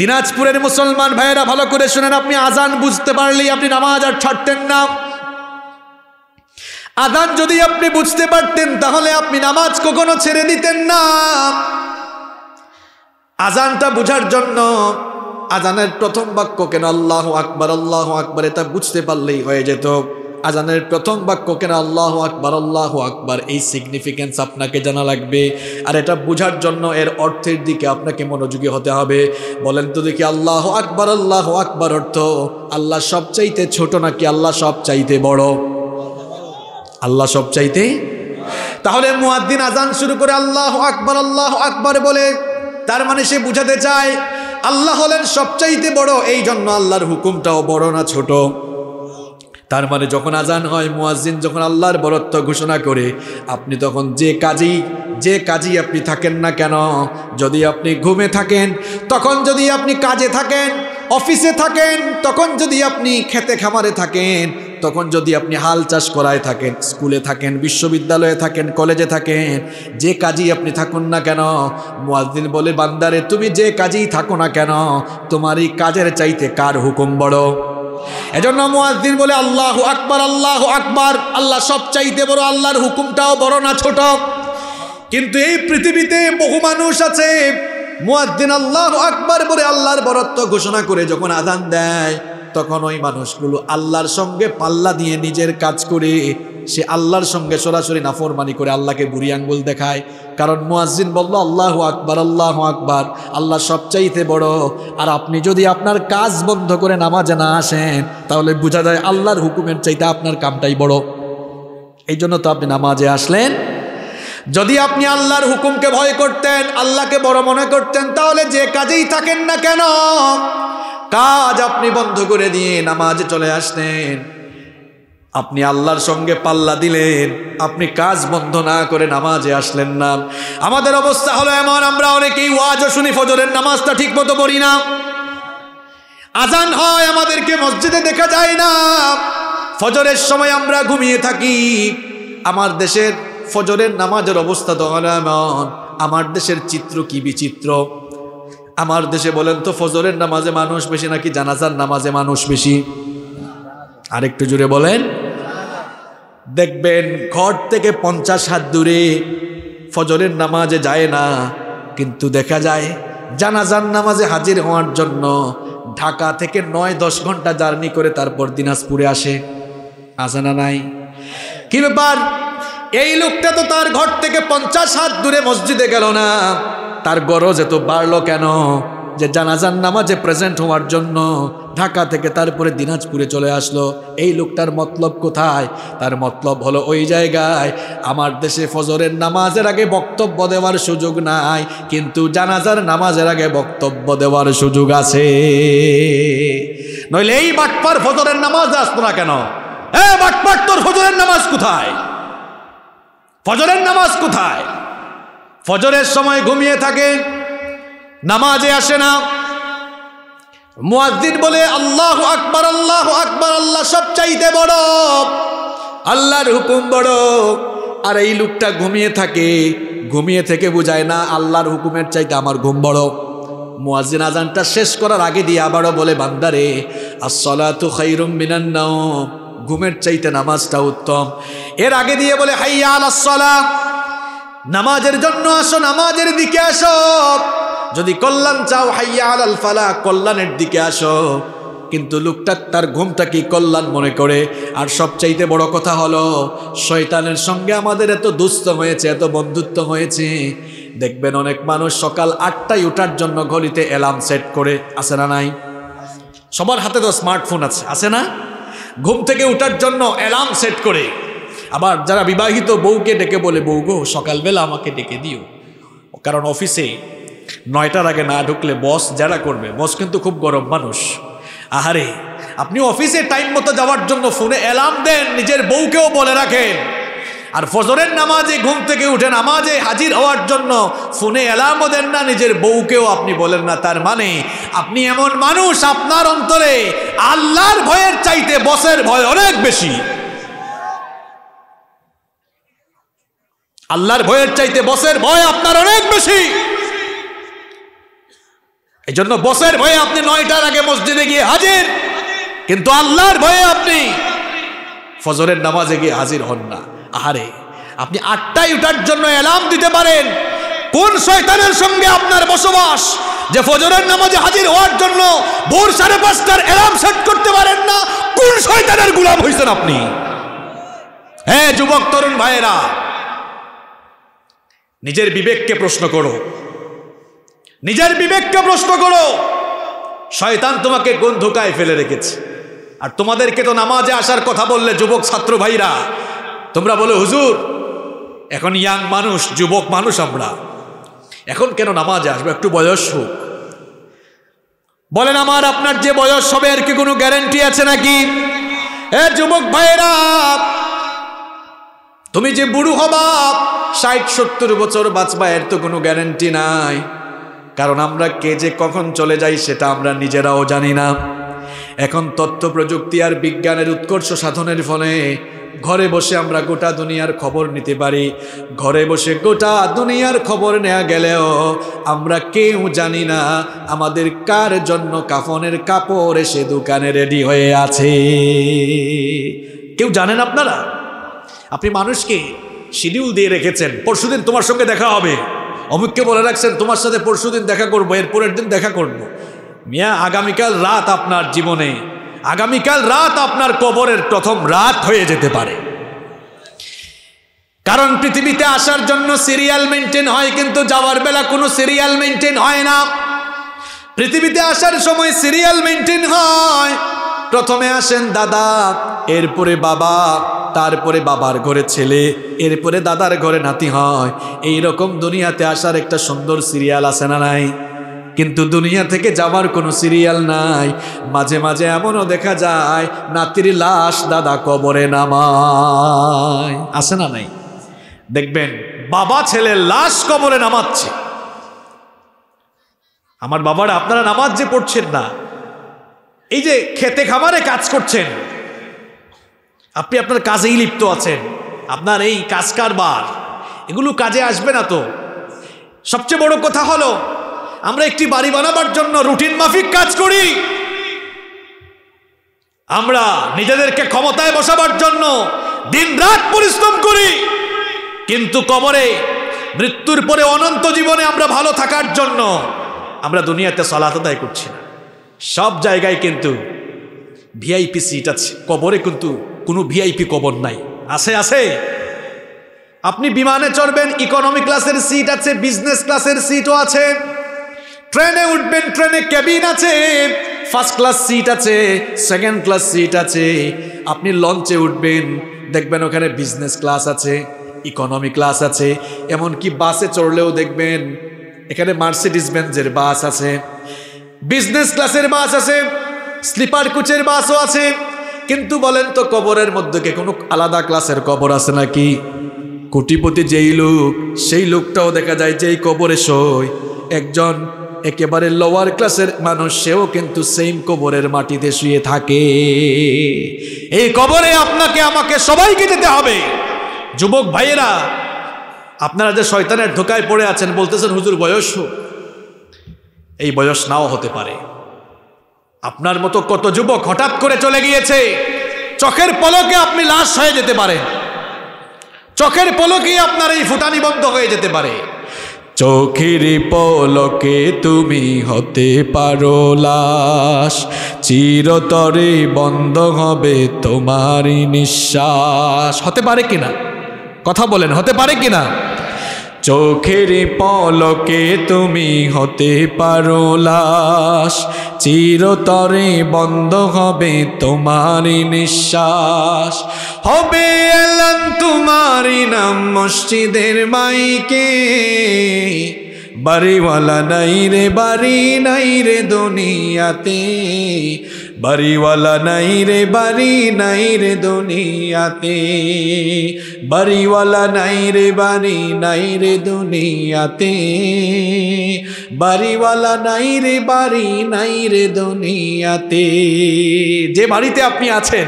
দিনাজপুরের মুসলমান ভাইয়েরা ভালো করে শুনেন আপনি আজান বুঝতে পারলেই আপনি নামাজ আর ছাড়তেন না আদান যদি আপনি বুঝতে পারতেন তাহলে আপনি নামাজ কখনো ছেড়ে দিতেন না আজানটা বুঝার জন্য আজানের প্রথম বাক্য কেন আল্লাহ আকবার আল্লাহ আকবার এটা বুঝতে পারলেই হয়ে যেত আজানের প্রথম বাক্য কেন আল্লাহ আকবার আল্লাহ আকবার এই সিগনিফিকেন্স আপনাকে জানা লাগবে আর এটা বোঝার জন্য এর অর্থের দিকে আপনাকে মনোযোগী হতে হবে বলেন তো দেখি আল্লাহ আকবার আল্লাহ আকবার অর্থ আল্লাহ সবচাইতে ছোট নাকি আল্লাহ সবচাইতে বড় আল্লাহ সবচাইতে তাহলে মুয়াদ্দিন আজান শুরু করে আল্লাহ আকবার আল্লাহ আকবার বলে তার মানে সে বুঝাতে চায় আল্লাহ হলেন সবচাইতে বড় এই জন্য আল্লাহর হুকুমটাও বড় না ছোট তার মানে যখন আজান হয় মুয়াজিন যখন আল্লাহর বরত্ব ঘোষণা করে আপনি তখন যে কাজেই যে কাজই আপনি থাকেন না কেন যদি আপনি ঘুমে থাকেন তখন যদি আপনি কাজে থাকেন অফিসে থাকেন তখন যদি আপনি খেতে খামারে থাকেন তখন যদি আপনি হাল চাষ করায় থাকেন স্কুলে থাকেন বিশ্ববিদ্যালয়ে থাকেন কলেজে থাকেন যে কাজই আপনি থাকুন না কেন মুয়াজদিন বলে বান্দারে তুমি যে কাজেই থাকো না কেন তোমার এই কাজের চাইতে কার হুকুম বড় এজন্য মুয়াজ্জিন বলে আল্লাহ আকবার আল্লাহ আকবার আল্লাহ সবচাইতে বড় আল্লাহর হুকুমটাও বড় না ছোট কিন্তু এই পৃথিবীতে বহু মানুষ আছে মুয়াজ্জিন আল্লাহ আকবার বলে আল্লাহর বরত্ব ঘোষণা করে যখন আদান দেয় তখন ওই মানুষগুলো আল্লাহর সঙ্গে পাল্লা দিয়ে নিজের কাজ করে সে আল্লাহর সঙ্গে সরাসরি নাফরমানি করে আল্লাহকে বুড়ি আঙ্গুল দেখায় কারণ মুয়াজিন বলল আল্লাহ আকবার আল্লাহ আকবার আল্লাহ সবচাইতে বড় আর আপনি যদি আপনার কাজ বন্ধ করে নামাজে না আসেন তাহলে বোঝা যায় আল্লাহর হুকুমের চাইতে আপনার কামটাই বড় এই জন্য তো আপনি নামাজে আসলেন যদি আপনি আল্লাহর হুকুমকে ভয় করতেন আল্লাহকে বড় মনে করতেন তাহলে যে কাজেই থাকেন না কেন কাজ আপনি বন্ধ করে দিয়ে নামাজে চলে আসতেন আপনি আল্লাহর সঙ্গে পাল্লা দিলেন আপনি কাজ বন্ধ না করে নামাজে আসলেন না আমাদের অবস্থা হলো এমন আমরা অনেকেই ওয়াজও শুনি ফজরের নামাজটা ঠিক মতো পড়ি না আজান হয় আমাদেরকে মসজিদে দেখা যায় না ফজরের সময় আমরা ঘুমিয়ে থাকি আমার দেশের ফজরের নামাজের অবস্থা তো হলো এমন আমার দেশের চিত্র কি বিচিত্র আমার দেশে বলেন তো ফজরের নামাজে মানুষ বেশি নাকি জানাজার নামাজে মানুষ বেশি আরেকটু জুড়ে বলেন দেখবেন ঘর থেকে পঞ্চাশ হাত দূরে ফজরের নামাজে যায় না কিন্তু দেখা যায় জানাজান নামাজে হাজির হওয়ার জন্য ঢাকা থেকে নয় দশ ঘন্টা জার্নি করে তারপর দিনাজপুরে আসে আসানা নাই কি ব্যাপার এই লোকটা তো তার ঘর থেকে পঞ্চাশ হাত দূরে মসজিদে গেল না তার গরজ এত বাড়লো কেন যে জানাজার নামাজে প্রেজেন্ট হওয়ার জন্য ঢাকা থেকে তারপরে দিনাজপুরে চলে আসলো এই লোকটার মতলব কোথায় তার মতলব হলো ওই জায়গায় আমার দেশে ফজরের নামাজের আগে বক্তব্য দেওয়ার সুযোগ নাই কিন্তু জানাজার নামাজের আগে বক্তব্য দেওয়ার সুযোগ আছে নইলে এই বাটপার ফজরের নামাজ আসতো না কেন এ বাটপার তোর ফজরের নামাজ কোথায় ফজরের নামাজ কোথায় ফজরের সময় ঘুমিয়ে থাকে নামাজে আসে না মুয়াজ্জিন বলে আল্লাহ আকবার আল্লাহ আকবার আল্লাহ সব চাইতে বড় আল্লাহর হুকুম বড় আর এই লোকটা ঘুমিয়ে থাকে ঘুমিয়ে থেকে বুঝায় না আল্লাহর হুকুমের চাইতে আমার ঘুম বড় মুয়াজ্দিন আজানটা শেষ করার আগে দিয়ে আবারও বলে বান্দারে আসলা তু খাইরুম মিনান্নাও ঘুমের চাইতে নামাজটা উত্তম এর আগে দিয়ে বলে হাইয়া আলাসলা নামাজের জন্য আসো নামাজের দিকে আসো যদি কল্যাণ চাও হাইয়া আলাল ফালা কল্যাণের দিকে আসো কিন্তু লোকটা তার ঘুমটা কি কল্যাণ মনে করে আর সবচাইতে বড় কথা হলো শয়তানের সঙ্গে আমাদের এত দুস্থ হয়েছে এত বন্ধুত্ব হয়েছে দেখবেন অনেক মানুষ সকাল আটটায় ওঠার জন্য ঘড়িতে অ্যালার্ম সেট করে আসে না নাই সবার হাতে তো স্মার্টফোন আছে আছে না ঘুম থেকে ওঠার জন্য অ্যালার্ম সেট করে আবার যারা বিবাহিত বউকে ডেকে বলে বউ গো সকালবেলা আমাকে ডেকে দিও কারণ অফিসে নয়টার আগে না ঢুকলে বস যারা করবে বস কিন্তু খুব গরম মানুষ আহারে আপনি অফিসে টাইম মতো যাওয়ার জন্য ফোনে অ্যালার্ম দেন নিজের বউকেও বলে রাখেন আর ফজরের নামাজে ঘুম থেকে উঠে নামাজে হাজির হওয়ার জন্য ফোনে অ্যালার্মও দেন না নিজের বউকেও আপনি বলেন না তার মানে আপনি এমন মানুষ আপনার অন্তরে আল্লাহর ভয়ের চাইতে বসের ভয় অনেক বেশি আল্লাহর ভয়ের চাইতে বসের ভয় আপনার অনেক বেশি এই জন্য বসের ভয়ে আপনি নয়টার আগে মসজিদে গিয়ে হাজির কিন্তু আল্লাহর ভয়ে আপনি ফজরের নামাজে গিয়ে হাজির হন না আহারে আপনি আটটায় উঠার জন্য অ্যালার্ম দিতে পারেন কোন শয়তানের সঙ্গে আপনার বসবাস যে ফজরের নামাজে হাজির হওয়ার জন্য ভোর সাড়ে পাঁচটার অ্যালার্ম সেট করতে পারেন না কোন শয়তানের গুলাম হয়েছেন আপনি হ্যাঁ যুবক তরুণ ভাইয়েরা নিজের বিবেককে প্রশ্ন করো নিজের বিবেককে প্রশ্ন করো শয়তান তোমাকে গন্ধকায় ফেলে রেখেছে আর তোমাদেরকে তো নামাজে আসার কথা বললে যুবক ছাত্র ভাইরা তোমরা বলো হুজুর এখন ইয়াং মানুষ যুবক মানুষ আমরা এখন কেন নামাজে আসবো একটু বয়স হোক বলেন আমার আপনার যে বয়স হবে আর কি কোনো গ্যারেন্টি আছে নাকি এ যুবক ভাইরা তুমি যে বুড়ো হবা ষাট সত্তর বছর বাঁচবা এর তো কোনো গ্যারেন্টি নাই কারণ আমরা কে যে কখন চলে যাই সেটা আমরা নিজেরাও জানি না এখন তথ্য প্রযুক্তি আর বিজ্ঞানের উৎকর্ষ সাধনের ফলে ঘরে বসে আমরা গোটা দুনিয়ার খবর নিতে পারি ঘরে বসে গোটা দুনিয়ার খবর নেওয়া গেলেও আমরা কেউ জানি না আমাদের কার জন্য কাফনের কাপড় এসে দোকানে রেডি হয়ে আছে কেউ জানেন আপনারা আপনি মানুষকে শিডিউল দিয়ে রেখেছেন পরশুদিন তোমার সঙ্গে দেখা হবে অমুককে বলে রাখছেন তোমার সাথে পরশু দিন দেখা করবো এরপরের দিন দেখা করব। মিয়া আগামীকাল রাত আপনার জীবনে আগামীকাল রাত আপনার কবরের প্রথম রাত হয়ে যেতে পারে কারণ পৃথিবীতে আসার জন্য সিরিয়াল মেনটেন হয় কিন্তু যাওয়ার বেলা কোনো সিরিয়াল মেনটেন হয় না পৃথিবীতে আসার সময় সিরিয়াল মেনটেন হয় প্রথমে আসেন দাদা এরপরে বাবা তারপরে বাবার ঘরে ছেলে এরপরে দাদার ঘরে নাতি হয় এই রকম দুনিয়াতে আসার একটা সুন্দর সিরিয়াল আছে না নাই কিন্তু দুনিয়া থেকে যাওয়ার কোনো সিরিয়াল নাই মাঝে মাঝে এমনও দেখা যায় নাতির লাশ দাদা কবরে নামায় আছে না নাই দেখবেন বাবা ছেলে লাশ কবরে নামাচ্ছে আমার বাবার আপনারা নামাজ যে পড়ছেন না এই যে খেতে খামারে কাজ করছেন আপনি আপনার কাজেই লিপ্ত আছেন আপনার এই কাজ কারবার এগুলো কাজে আসবে না তো সবচেয়ে বড় কথা হলো আমরা একটি বাড়ি বানাবার জন্য রুটিন মাফিক কাজ করি আমরা নিজেদেরকে ক্ষমতায় বসাবার জন্য দিন রাত পরিশ্রম করি কিন্তু কবরে মৃত্যুর পরে অনন্ত জীবনে আমরা ভালো থাকার জন্য আমরা দুনিয়াতে সলাত করছি না সব জায়গায় কিন্তু ভিআইপি সিট আছে কবরে কিন্তু কোনো ভিআইপি কবর নাই আছে আছে আপনি বিমানে চড়বেন ইকোনমি ক্লাসের সিট আছে বিজনেস ক্লাসের সিটও আছে ট্রেনে উঠবেন ট্রেনে কেবিন আছে ফার্স্ট ক্লাস সিট আছে সেকেন্ড ক্লাস সিট আছে আপনি লঞ্চে উঠবেন দেখবেন ওখানে বিজনেস ক্লাস আছে ইকোনমি ক্লাস আছে এমনকি বাসে চড়লেও দেখবেন এখানে মার্সিডিস বেঞ্জের বাস আছে বিজনেস ক্লাসের বাস আছে স্লিপার কোচের বাসও আছে কিন্তু বলেন তো কবরের মধ্যে কি কোনো আলাদা ক্লাসের কবর আছে নাকি কোটিপতি যেই লোক সেই লোকটাও দেখা যায় যেই কবরে সই একজন একেবারে লোয়ার ক্লাসের মানুষ সেও কিন্তু সেম কবরের মাটিতে শুয়ে থাকে এই কবরে আপনাকে আমাকে সবাইকে যেতে হবে যুবক ভাইয়েরা আপনারা যে শয়তানের ঢোকায় পড়ে আছেন বলতেছেন হুজুর বয়স এই বয়স নাও হতে পারে আপনার মতো কত যুবক হঠাৎ করে চলে গিয়েছে চোখের পলকে আপনি লাশ হয়ে যেতে পারেন চোখের পলকে আপনার এই ফুটানি বন্ধ হয়ে যেতে পারে চোখের পলকে তুমি হতে পারো লাশ চিরতরে বন্ধ হবে তোমারই নিঃশ্বাস হতে পারে কিনা কথা বলেন হতে পারে কিনা চোখের পলকে তুমি হতে পারো লাশ চিরতরে বন্ধ হবে তোমারই নিঃশ্বাস হবে এলান তোমারই নাম মসজিদের মাইকে বাড়িওয়ালা নাই রে বাড়ি নাই রে দুনিয়াতে বাড়িওয়ালা নাই রে বাড়ি নাই রে দুনিয়াতে বাড়িওয়ালা নাই রে বাড়ি নাই রে দুনিয়াতে বাড়িওয়ালা নাই রে বাড়ি নাই রে দুনিয়াতে যে বাড়িতে আপনি আছেন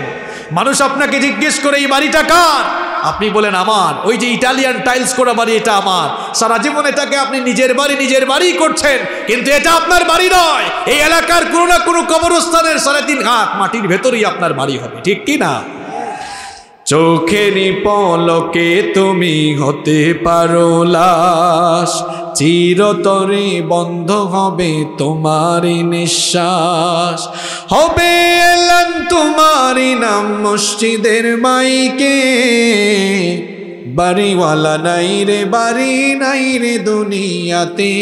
মানুষ আপনাকে জিজ্ঞেস করে এই বাড়িটা কার আপনি বলেন আমার ওই যে ইটালিয়ান টাইলস করা বাড়ি এটা আমার সারা জীবন এটাকে আপনি নিজের বাড়ি নিজের বাড়ি করছেন কিন্তু এটা আপনার বাড়ি নয় এই এলাকার কোনো না কোনো কবরস্থানের সাড়ে তিন হাত মাটির ভেতরেই আপনার বাড়ি হবে ঠিক কি না চোখেরই পলকে তুমি হতে পারো লাশ চিরতরে বন্ধ হবে তোমারই নিঃশ্বাস হবে এলাম তোমারই নাম মসজিদের মাইকে বাড়িওয়ালা নাই রে বাড়ি নাই রে দুনিয়াতে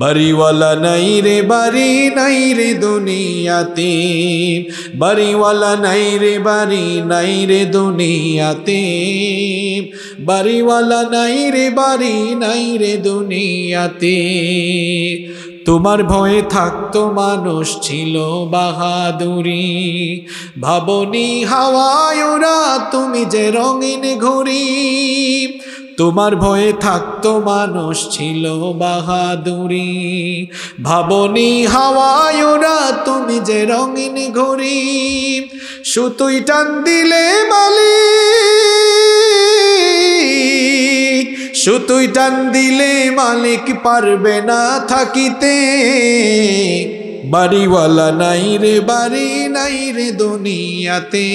বাড়িওয়ালা নাই রে বাড়ি নাই রে দুনিয়াতে বাড়িওয়ালা নাই রে বাড়ি নাই রে দুনিয়াতে বাড়িওয়ালা নাই রে বাড়ি নাই রে দুনিয়াতে তোমার ভয়ে থাকতো মানুষ ছিল বাহাদুরি ভাবনি হাওয়ায় ওরা তুমি যে রঙিন ঘুরি তোমার ভয়ে থাকতো মানুষ ছিল বাহাদুরি ভাবনি হাওয়ায় ওরা তুমি যে রঙিন ঘুরি সুতুই টান দিলে মালিক সুতুই টান দিলে মালিক পারবে না থাকিতে বাড়িওয়ালা নাই রে বাড়ি নাই রে দুনিয়াতে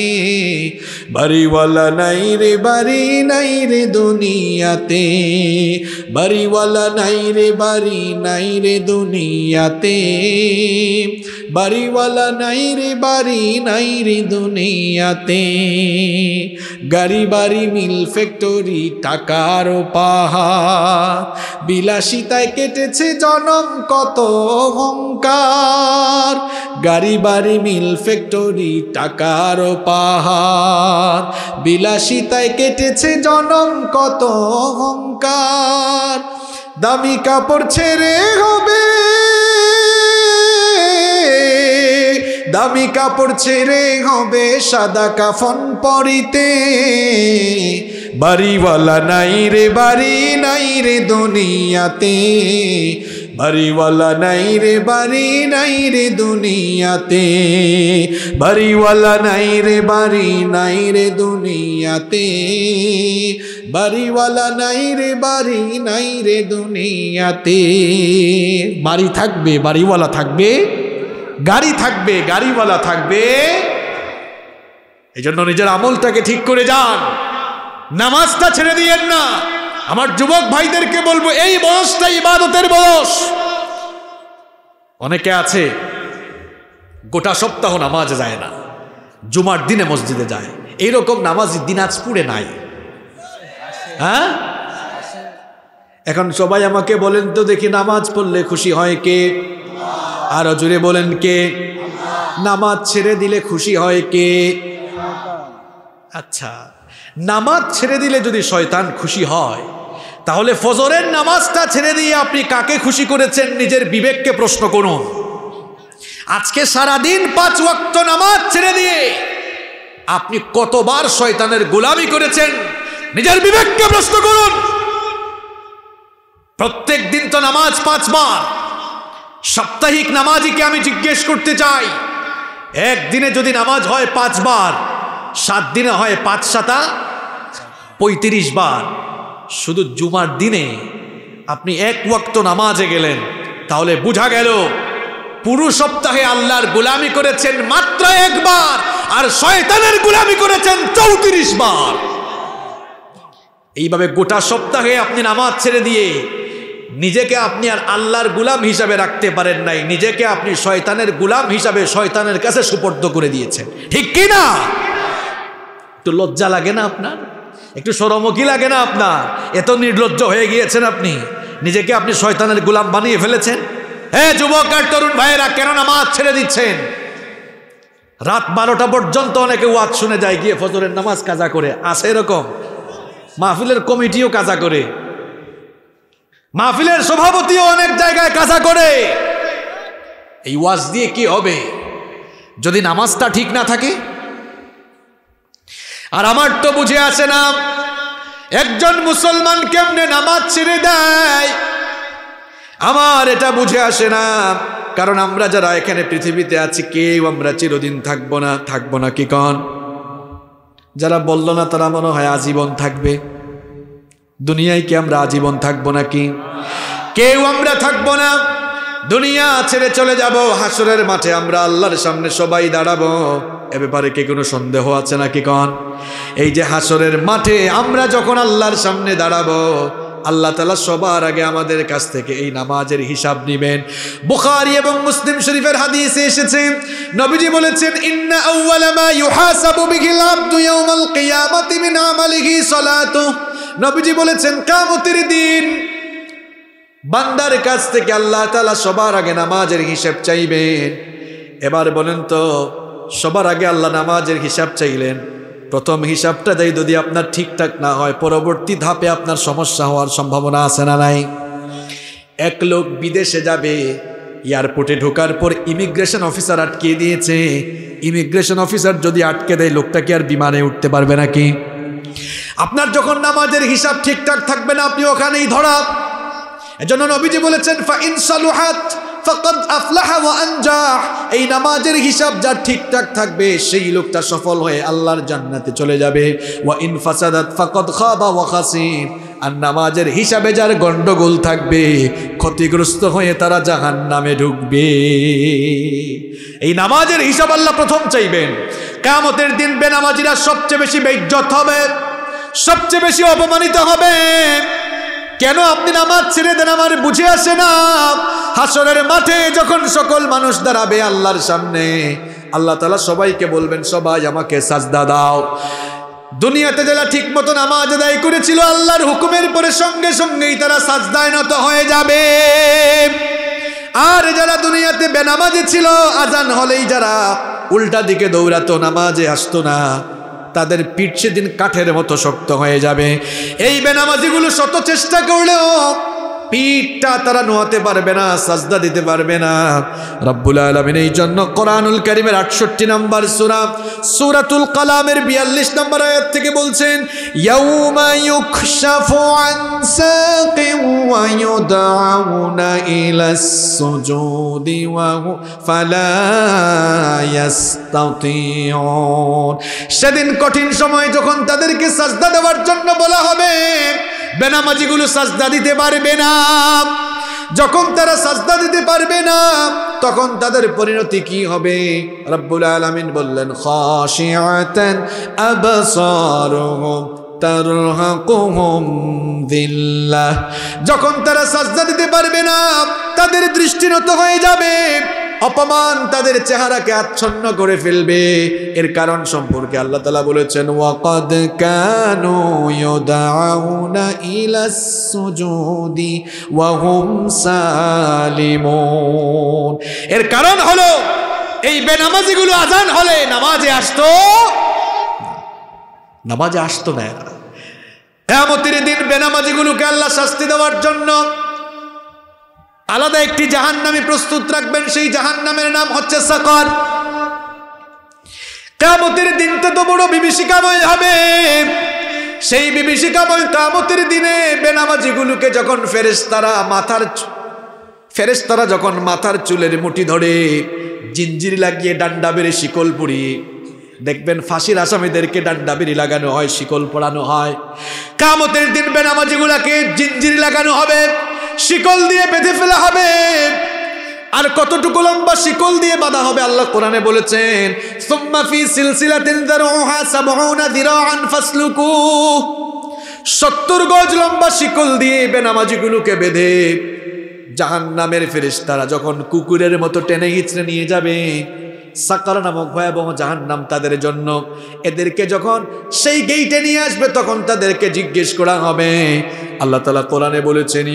বাড়িওয়ালা নাই রে বাড়ি নাই রে দুনিয়াতে বাড়িওয়ালা নাই রে বাড়ি নাই রে দুনিয়াতে বাড়িওয়ালা নাই রে বাড়ি নাই রে দুনিয়াতে গাড়ি বাড়ি মিল ফ্যাক্টরি টাকার পাহাড় বিলাসিতায় কেটেছে জনম কত অহংকার গাড়ি বাড়ি মিল ফ্যাক্টরি টাকার পাহাড় বিলাসিতায় কেটেছে জনম কত অহংকার দামি কাপড় ছেড়ে হবে দামি কাপড় ছেড়ে হবে সাদা কাফন পরিতে বাড়িওয়ালা নাই রে বাড়ি নাই রে দুনিয়াতে বাড়িওয়ালা নাই রে বাড়ি নাই রে দুনিয়াতে বাড়িওয়ালা নাই রে বাড়ি নাই রে দুনিয়াতে বাড়িওয়ালা নাই রে বাড়ি নাই রে দুনিয়াতে বাড়ি থাকবে বাড়িওয়ালা থাকবে গাড়ি থাকবে গাড়িওয়ালা থাকবে এই জন্য নিজের আমলটাকে ঠিক করে যান নামাজটা ছেড়ে দিয়েন না আমার যুবক ভাইদেরকে বলবো এই বয়সটা ইবাদতের বয়স অনেকে আছে গোটা সপ্তাহ নামাজ যায় না জুমার দিনে মসজিদে যায় এইরকম নামাজ দিনাজপুরে নাই হ্যাঁ এখন সবাই আমাকে বলেন তো দেখি নামাজ পড়লে খুশি হয় কে আরো জুড়ে বলেন কে নামাজ ছেড়ে দিলে খুশি হয় কে আচ্ছা নামাজ ছেড়ে দিলে যদি শয়তান খুশি হয় তাহলে ফজরের নামাজটা ছেড়ে দিয়ে আপনি কাকে খুশি করেছেন নিজের বিবেককে প্রশ্ন করুন আজকে সারাদিন পাঁচ ওয়াক্ত নামাজ ছেড়ে দিয়ে আপনি কতবার শয়তানের গোলামি করেছেন নিজের বিবেককে প্রশ্ন করুন প্রত্যেক দিন তো নামাজ পাঁচবার সাপ্তাহিক নামাজিকে আমি জিজ্ঞেস করতে চাই একদিনে যদি নামাজ হয় পাঁচবার সাত দিনে হয় পাঁচ সাতা পঁয়ত্রিশ বার শুধু জুমার দিনে আপনি এক ওয়াক্ত নামাজে গেলেন তাহলে বুঝা গেল পুরো সপ্তাহে আল্লাহর গোলামি করেছেন মাত্র একবার আর শয়তানের গোলামি করেছেন চৌত্রিশ বার এইভাবে গোটা সপ্তাহে আপনি নামাজ ছেড়ে দিয়ে নিজেকে আপনি আর আল্লাহর গুলাম হিসাবে রাখতে পারেন নাই নিজেকে আপনি শয়তানের গুলাম হিসাবে শয়তানের কাছে সুপর্দ করে দিয়েছেন ঠিক কি না একটু লজ্জা লাগে না আপনার একটু সরমও কি লাগে না আপনার এত নির্লজ্জ হয়ে গিয়েছেন আপনি নিজেকে আপনি শয়তানের গুলাম বানিয়ে ফেলেছেন হ্যাঁ যুবক আর তরুণ ভাইয়েরা কেন নামাজ ছেড়ে দিচ্ছেন রাত বারোটা পর্যন্ত অনেকে ওয়াজ শুনে যায় গিয়ে ফজরের নামাজ কাজা করে আছে এরকম মাহফিলের কমিটিও কাজা করে মাহফিলের সভাপতিও অনেক জায়গায় কাজা করে এই ওয়াজ দিয়ে কি হবে যদি নামাজটা ঠিক না থাকে আর আমার তো বুঝে আসে না একজন মুসলমান কেমনে নামাজ ছেড়ে দেয় আমার এটা বুঝে আসে না কারণ আমরা যারা এখানে পৃথিবীতে আছি কেউ আমরা চিরদিন থাকবো না থাকবো না কি কন যারা বলল না তারা মনে হয় আজীবন থাকবে দুনিয়ায় কি আমরা আজীবন থাকবো নাকি কেউ আমরা থাকবো না দুনিয়া ছেড়ে চলে যাব হাসরের মাঠে আমরা আল্লাহর সামনে সবাই দাঁড়াবো এ ব্যাপারে কি কোনো সন্দেহ আছে নাকি কন এই যে হাসরের মাঠে আমরা যখন আল্লাহর সামনে দাঁড়াবো আল্লাহ তালা সবার আগে আমাদের কাছ থেকে এই নামাজের হিসাব নিবেন বুখারি এবং মুসলিম শরীফের হাদিসে এসেছে নবীজি বলেছেন ইন্না আউয়ালামা ইউহাসাবু বিহিল ইয়াউমাল কিয়ামাতি মিন আমালিহি সলাতু নবীজি বলেছেন কামতের দিন বান্দার কাছ থেকে আল্লাহ তালা সবার আগে নামাজের হিসাব চাইবেন এবার বলেন তো সবার আগে আল্লাহ নামাজের হিসাব চাইলেন প্রথম হিসাবটা দেয় যদি আপনার ঠিকঠাক না হয় পরবর্তী ধাপে আপনার সমস্যা হওয়ার সম্ভাবনা আছে না নাই এক লোক বিদেশে যাবে এয়ারপোর্টে ঢোকার পর ইমিগ্রেশন অফিসার আটকে দিয়েছে ইমিগ্রেশন অফিসার যদি আটকে দেয় লোকটা কি আর বিমানে উঠতে পারবে নাকি আপনার যখন নামাজের হিসাব ঠিকঠাক থাকবে না আপনি ওখানেই ধরা এজন্য নবীজি বলেছেন ফা ইনসালুহাত ফকদ আফলাহা ওয়া আনজাহ এই নামাজের হিসাব যার ঠিকঠাক থাকবে সেই লোকটা সফল হয়ে আল্লাহর জান্নাতে চলে যাবে ওয়া ইন ফাসাদাত ফকদ খাবা ওয়া খাসির আর নামাজের হিসাবে যার গণ্ডগোল থাকবে ক্ষতিগ্রস্ত হয়ে তারা জাহান নামে ঢুকবে এই নামাজের হিসাব আল্লাহ প্রথম চাইবেন কামতের দিন বেনামাজিরা সবচেয়ে বেশি বেজ্জত হবে সবচেয়ে বেশি অপমানিত হবে কেন আপনি নামাজ ছেড়ে দেন আমার বুঝে আসে না হাসরের মাঠে যখন সকল মানুষ দাঁড়াবে আল্লাহর সামনে আল্লাহ তালা সবাইকে বলবেন সবাই আমাকে সাজদা দাও দুনিয়াতে যারা ঠিক মতো নামাজ আদায় করেছিল আল্লাহর হুকুমের পরে সঙ্গে সঙ্গেই তারা সাজদায় নত হয়ে যাবে আর যারা দুনিয়াতে বেনামাজে ছিল আজান হলেই যারা উল্টা দিকে দৌড়াতো নামাজে আসতো না তাদের পিঠ সেদিন কাঠের মতো শক্ত হয়ে যাবে এই বেনামাজিগুলো শত চেষ্টা করলেও পিঠটা তারা নোয়াতে পারবে না সাজদা দিতে পারবে না রব্বুল আলমিন এই জন্য কোরআনুল করিমের আটষট্টি নম্বর সুরা সুরাতুল কালামের বিয়াল্লিশ নম্বর আয়াত থেকে বলছেন সেদিন কঠিন সময় যখন তাদেরকে সাজদা দেওয়ার জন্য বলা হবে বেনামাজিগুলো সাজদা দিতে পারবে না যখন তারা সাজদা দিতে পারবে না তখন তাদের পরিণতি কি হবে রব্বুল আলমিন বললেন খাশিয়াতান আবসারুহুম যখন তারা সাজদা দিতে পারবে না তাদের দৃষ্টিরত হয়ে যাবে অপমান তাদের চেহারাকে আচ্ছন্ন করে ফেলবে এর কারণ সম্পর্কে আল্লাহ তালা বলেছেন ওয়াকদ কানু এর কারণ হলো এই বেনামাজিগুলো আজান হলে নামাজে আসতো নামাজে আসতো না এরা কেমতের দিন গুলোকে আল্লাহ শাস্তি দেওয়ার জন্য আলাদা একটি নামে প্রস্তুত রাখবেন সেই জাহান্নামের নাম হচ্ছে সকর কামতের দিনটা তো বড় বিভীষিকাময় হবে সেই বিভীষিকাময় কামতের দিনে বেনামাজিগুলোকে যখন ফেরেশতারা মাথার ফেরেশতারা যখন মাথার চুলের মুটি ধরে জিঞ্জির লাগিয়ে ডান্ডা বেড়ে শিকল পড়িয়ে দেখবেন ফাঁসির আসামিদেরকে ডান্ডা বেড়ি লাগানো হয় শিকল পড়ানো হয় কামতের দিন বেনামাজিগুলাকে জিঞ্জির লাগানো হবে শিকল দিয়ে বেঁধে ফেলা হবে আর কতটুকু লম্বা শিকল দিয়ে বাঁধা হবে আল্লাহ কোরআনে বলেছেন ফাসলুকু সত্তর গজ লম্বা শিকল দিয়ে বেনামাজিগুলোকে বেঁধে জাহান্নামের ফেরেশতারা যখন কুকুরের মতো টেনে হিচড়ে নিয়ে যাবে সাকাল নামক ভয়াবহ জাহান্নাম তাদের জন্য এদেরকে যখন সেই গেইটে নিয়ে আসবে তখন তাদেরকে জিজ্ঞেস করা হবে আল্লাহ তালা কোরআনে বলেছেন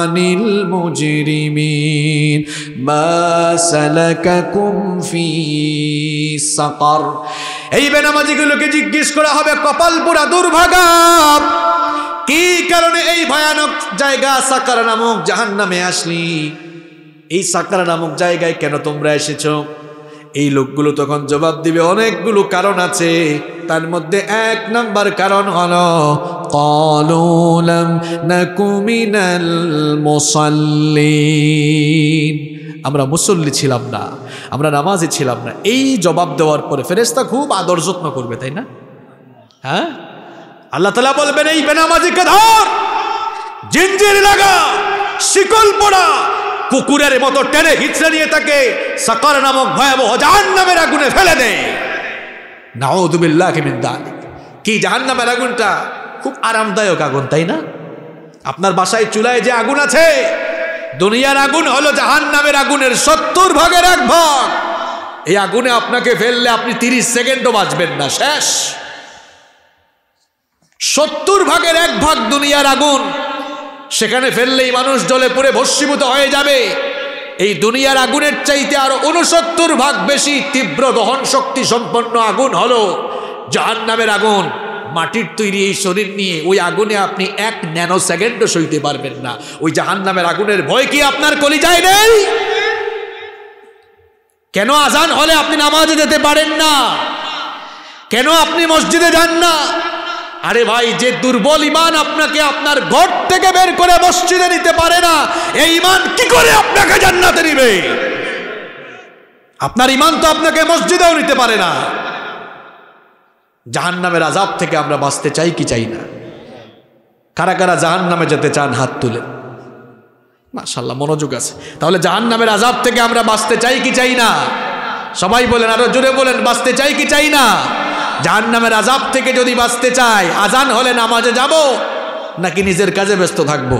আনিল মুজরিমিন ফি এই বেনামাজিগুলোকে জিজ্ঞেস করা হবে কপালপুরা দুর্ভাগা কি কারণে এই ভয়ানক জায়গা সাকার নামক জাহান্নামে আসলি এই সাকারা নামক জায়গায় কেন তোমরা এসেছ এই লোকগুলো তখন জবাব দিবে অনেকগুলো কারণ আছে তার মধ্যে এক নম্বর কারণ হল কলুলম নাকুমিনাল আমরা মুসল্লি ছিলাম না আমরা নামাজে ছিলাম না এই জবাব দেওয়ার পরে ফেরেস্তা খুব আদর যত্ন করবে তাই না হ্যাঁ আল্লাহ তালা বলবেন এই বেনামাজিকে ধর জিঞ্জির লাগা শিকল পড়া কুকুরের মতো টেনে হিচড়ে নিয়ে তাকে সকর নামক ভয়াবহ জাহান নামের আগুনে ফেলে দেয় না কি জাহান নামের আগুনটা খুব আরামদায়ক আগুন তাই না আপনার বাসায় চুলায় যে আগুন আছে দুনিয়ার আগুন হলো জাহান নামের আগুনের সত্তর ভাগের এক ভাগ এই আগুনে আপনাকে ফেললে আপনি তিরিশ সেকেন্ডও বাঁচবেন না শেষ সত্তর ভাগের এক ভাগ দুনিয়ার আগুন সেখানে ফেললেই মানুষ জলে পড়ে ভস্মীভূত হয়ে যাবে এই দুনিয়ার আগুনের চাইতে আরো উনসত্তর ভাগ বেশি তীব্র দহন শক্তি সম্পন্ন আগুন হলো জাহান নামের আগুন মাটির তৈরি এই শরীর নিয়ে ওই আগুনে আপনি এক ন্যানো সেকেন্ডও সইতে পারবেন না ওই জাহান নামের আগুনের ভয় কি আপনার যায় নেই কেন আজান হলে আপনি নামাজে যেতে পারেন না কেন আপনি মসজিদে যান না আরে ভাই যে দুর্বল ইমান আপনাকে আপনার ঘর থেকে বের করে মসজিদে নিতে পারে না এই ইমান কি করে আপনাকে জান্নাতে নিবে আপনার ইমান তো আপনাকে মসজিদেও নিতে পারে না জাহান নামের আজাব থেকে আমরা বাঁচতে চাই কি চাই না কারা কারা জাহান নামে যেতে চান হাত তুলে মাশাল্লাহ মনোযোগ আছে তাহলে জাহান নামের আজাব থেকে আমরা বাঁচতে চাই কি চাই না সবাই বলেন আরো জোরে বলেন বাঁচতে চাই কি চাই না জাহান নামের আজাব থেকে যদি বাঁচতে চাই আজান হলে নামাজে যাব নাকি নিজের কাজে ব্যস্ত থাকব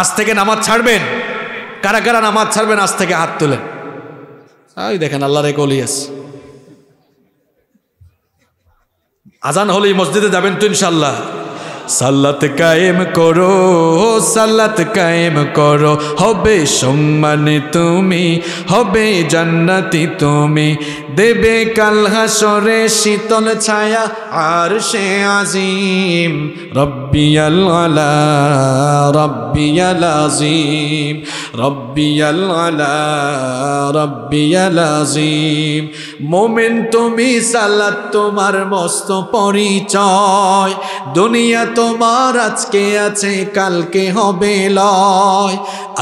আজ থেকে নামাজ ছাড়বেন কারা কারা নামাজ ছাড়বেন আজ থেকে হাত তুলেন ওই দেখেন আল্লাহ রে কলিয়াস আজান হলেই মসজিদে যাবেন তো ইনশাল্লাহ সাল্লাত কায়েম করো সাল্লাত কায়েম করো হবে সম্মানে তুমি হবে জান্নাতি তুমি দেবে কাল হাসরে শীতল ছায়া আর সে আজিম রব্বিয়াল আলা রব্বিয়াল আজিম রব্বিয়াল আলা রব্বিয়াল আজিম মোমেন তুমি সাল্লাত তোমার মস্ত পরিচয় দুনিয়া তোমার আজকে আছে কালকে হবে লয়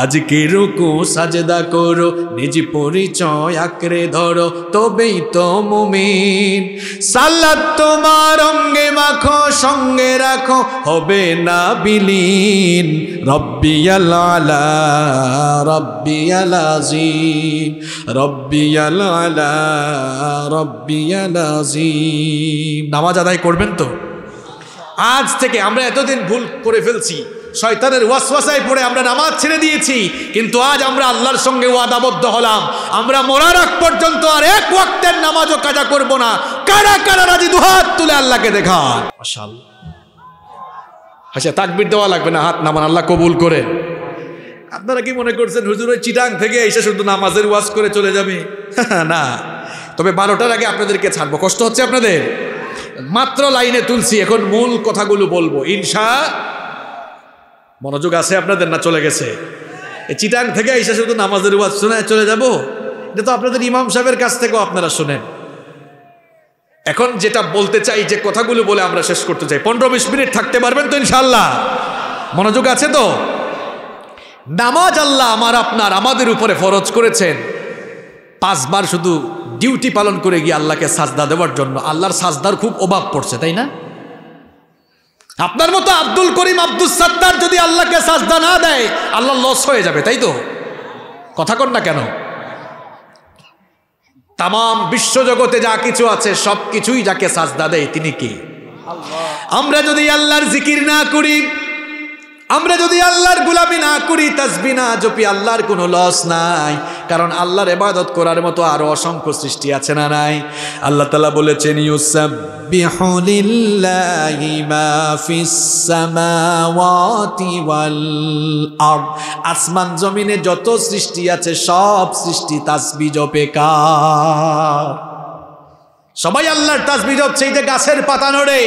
আজকে রুকু সাজদা করো নিজ পরিচয় আঁকড়ে ধরো তবেই তো মুমিন সাল্লাদ তোমার অঙ্গে মাখো সঙ্গে রাখো হবে না বিলীন রব্বি আলা রব্বি আলাজি রব্বি আলা রব্বি আলাজি নামাজ আদায় করবেন তো আজ থেকে আমরা এতদিন ভুল করে ফেলছি শয়তানের ওয়াসওয়াসায় পড়ে আমরা নামাজ ছেড়ে দিয়েছি কিন্তু আজ আমরা আল্লাহর সঙ্গে ওয়াদাবদ্ধ হলাম আমরা মরার আগ পর্যন্ত আর এক ওয়াক্তের নামাজও কাজা করব না কারা কারা রাজি দুহাত তুলে আল্লাহকে দেখা মশাল আচ্ছা তাকবির দেওয়া লাগবে না হাত নামান আল্লাহ কবুল করে আপনারা কি মনে করছেন হুজুরের চিটাং থেকে এসে শুধু নামাজের ওয়াজ করে চলে যাবে না তবে বারোটার আগে আপনাদেরকে ছাড়বো কষ্ট হচ্ছে আপনাদের মাত্র লাইনে তুলছি এখন মূল কথাগুলো বলবো ইনশা মনোযোগ আছে আপনাদের না চলে গেছে চিটাং থেকে ইসা শুধু নামাজের ওয়াজ শোনায় চলে যাব এটা তো আপনাদের ইমাম সাহেবের কাছ থেকেও আপনারা শোনেন এখন যেটা বলতে চাই যে কথাগুলো বলে আমরা শেষ করতে চাই পনেরো বিশ মিনিট থাকতে পারবেন তো ইনশাল্লাহ মনোযোগ আছে তো নামাজ আল্লাহ আমার আপনার আমাদের উপরে ফরজ করেছেন পাঁচবার শুধু ডিউটি পালন করে গিয়ে আল্লাহকে সাজদা দেওয়ার জন্য আল্লাহর সাজদার খুব অভাব পড়ছে তাই না আপনার মতো আব্দুল করিম আব্দুল সাদ্দার যদি আল্লাহকে সাজদা না দেয় আল্লাহ লস হয়ে যাবে তাই তো কথা কন না কেন তাম বিশ্বজগতে যা কিছু আছে সব কিছুই যাকে সাজদা দেয় তিনি কি আমরা যদি আল্লাহর জিকির না করি আমরা যদি আল্লাহর গুলামি না করি তাসবি না জপি আল্লাহর কোনো লস নাই কারণ আল্লাহর এবাদত করার মতো আরও অসংখ্য সৃষ্টি আছে না নাই আল্লাহ তালা বলেছেন আসমান জমিনে যত সৃষ্টি আছে সব সৃষ্টি তাসবি জপে কার সবাই আল্লাহর তাসবি জপছে এই যে গাছের পাতা নড়ে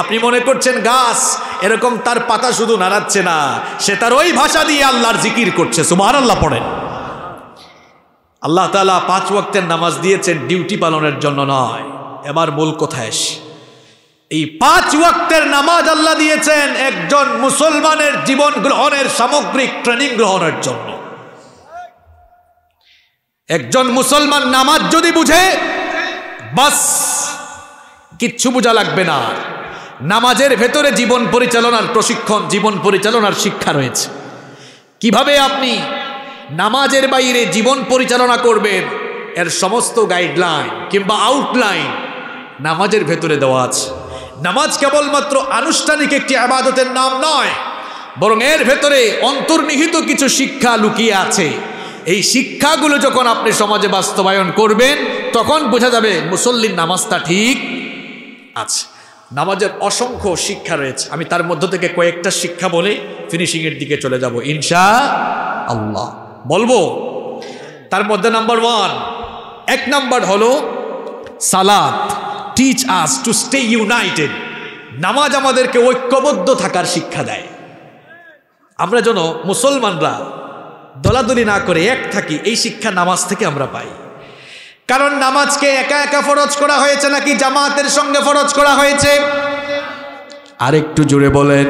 আপনি মনে করছেন গাছ এরকম তার পাতা শুধু নাড়াচ্ছে না সে তার ওই ভাষা দিয়ে আল্লাহর জিকির করছে সুমার আল্লাহ পড়েন আল্লাহ তালা পাঁচ ওয়াক্তের নামাজ দিয়েছেন ডিউটি পালনের জন্য নয় এবার মূল কোথায় এসে এই পাঁচ ওয়াক্তের নামাজ আল্লাহ দিয়েছেন একজন মুসলমানের জীবন গ্রহণের সামগ্রিক ট্রেনিং গ্রহণের জন্য একজন মুসলমান নামাজ যদি বুঝে বাস কিচ্ছু বোঝা লাগবে না নামাজের ভেতরে জীবন পরিচালনার প্রশিক্ষণ জীবন পরিচালনার শিক্ষা রয়েছে কিভাবে আপনি নামাজের বাইরে জীবন পরিচালনা করবেন এর সমস্ত গাইডলাইন কিংবা আউটলাইন নামাজের ভেতরে দেওয়া আছে নামাজ কেবলমাত্র আনুষ্ঠানিক একটি আবাদতের নাম নয় বরং এর ভেতরে অন্তর্নিহিত কিছু শিক্ষা লুকিয়ে আছে এই শিক্ষাগুলো যখন আপনি সমাজে বাস্তবায়ন করবেন তখন বোঝা যাবে মুসল্লির নামাজটা ঠিক আছে নামাজের অসংখ্য শিক্ষা রয়েছে আমি তার মধ্য থেকে কয়েকটা শিক্ষা বলে ফিনিশিংয়ের দিকে চলে যাব ইনশা আল্লাহ বলবো তার মধ্যে নাম্বার ওয়ান এক নাম্বার হলো সালাত teach us to stay united নামাজ আমাদেরকে ঐক্যবদ্ধ থাকার শিক্ষা দেয় আমরা যেন মুসলমানরা দলাদলি না করে এক থাকি এই শিক্ষা নামাজ থেকে আমরা পাই কারণ নামাজকে একা একা ফরজ করা হয়েছে নাকি জামাতের সঙ্গে ফরজ করা হয়েছে আরেকটু জুড়ে বলেন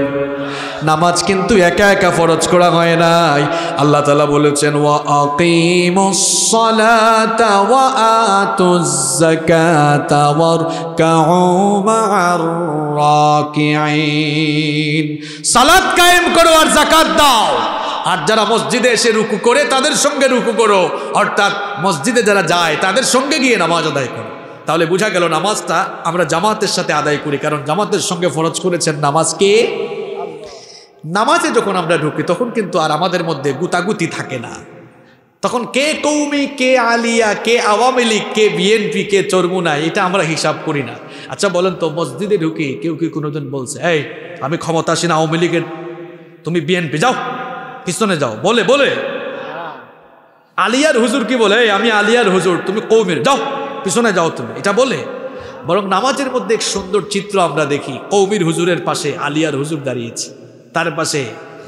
নামাজ কিন্তু একা একা ফরজ করা হয় নাই আল্লাহ তালা বলেছেন ও আকিমুসসালাতা ওয়া সালাত কায়েম করো আর জাকাত দাও আর যারা মসজিদে এসে রুকু করে তাদের সঙ্গে রুকু করো অর্থাৎ মসজিদে যারা যায় তাদের সঙ্গে গিয়ে নামাজ আদায় করো তাহলে বোঝা গেল নামাজটা আমরা জামাতের সাথে আদায় করি কারণ জামাতের সঙ্গে ফরজ করেছেন নামাজকে নামাজে যখন আমরা ঢুকি তখন কিন্তু আর আমাদের মধ্যে গুতাগুতি থাকে না তখন কে কৌমি কে আলিয়া কে আওয়ামী লীগ কে বিএনপি কে চরমুনা এটা আমরা হিসাব করি না আচ্ছা বলেন তো মসজিদে ঢুকি কেউ কি কোনোদিন বলছে এই আমি ক্ষমতাসীন আওয়ামী লীগের তুমি বিএনপি যাও পিছনে যাও বলে বলে আলিয়ার হুজুর কি বলে আমি আলিয়ার হুজুর তুমি কৌমের যাও পিছনে যাও তুমি এটা বলে বরং নামাজের মধ্যে এক সুন্দর চিত্র আমরা দেখি কৌমির হুজুরের পাশে আলিয়ার হুজুর দাঁড়িয়েছে তার পাশে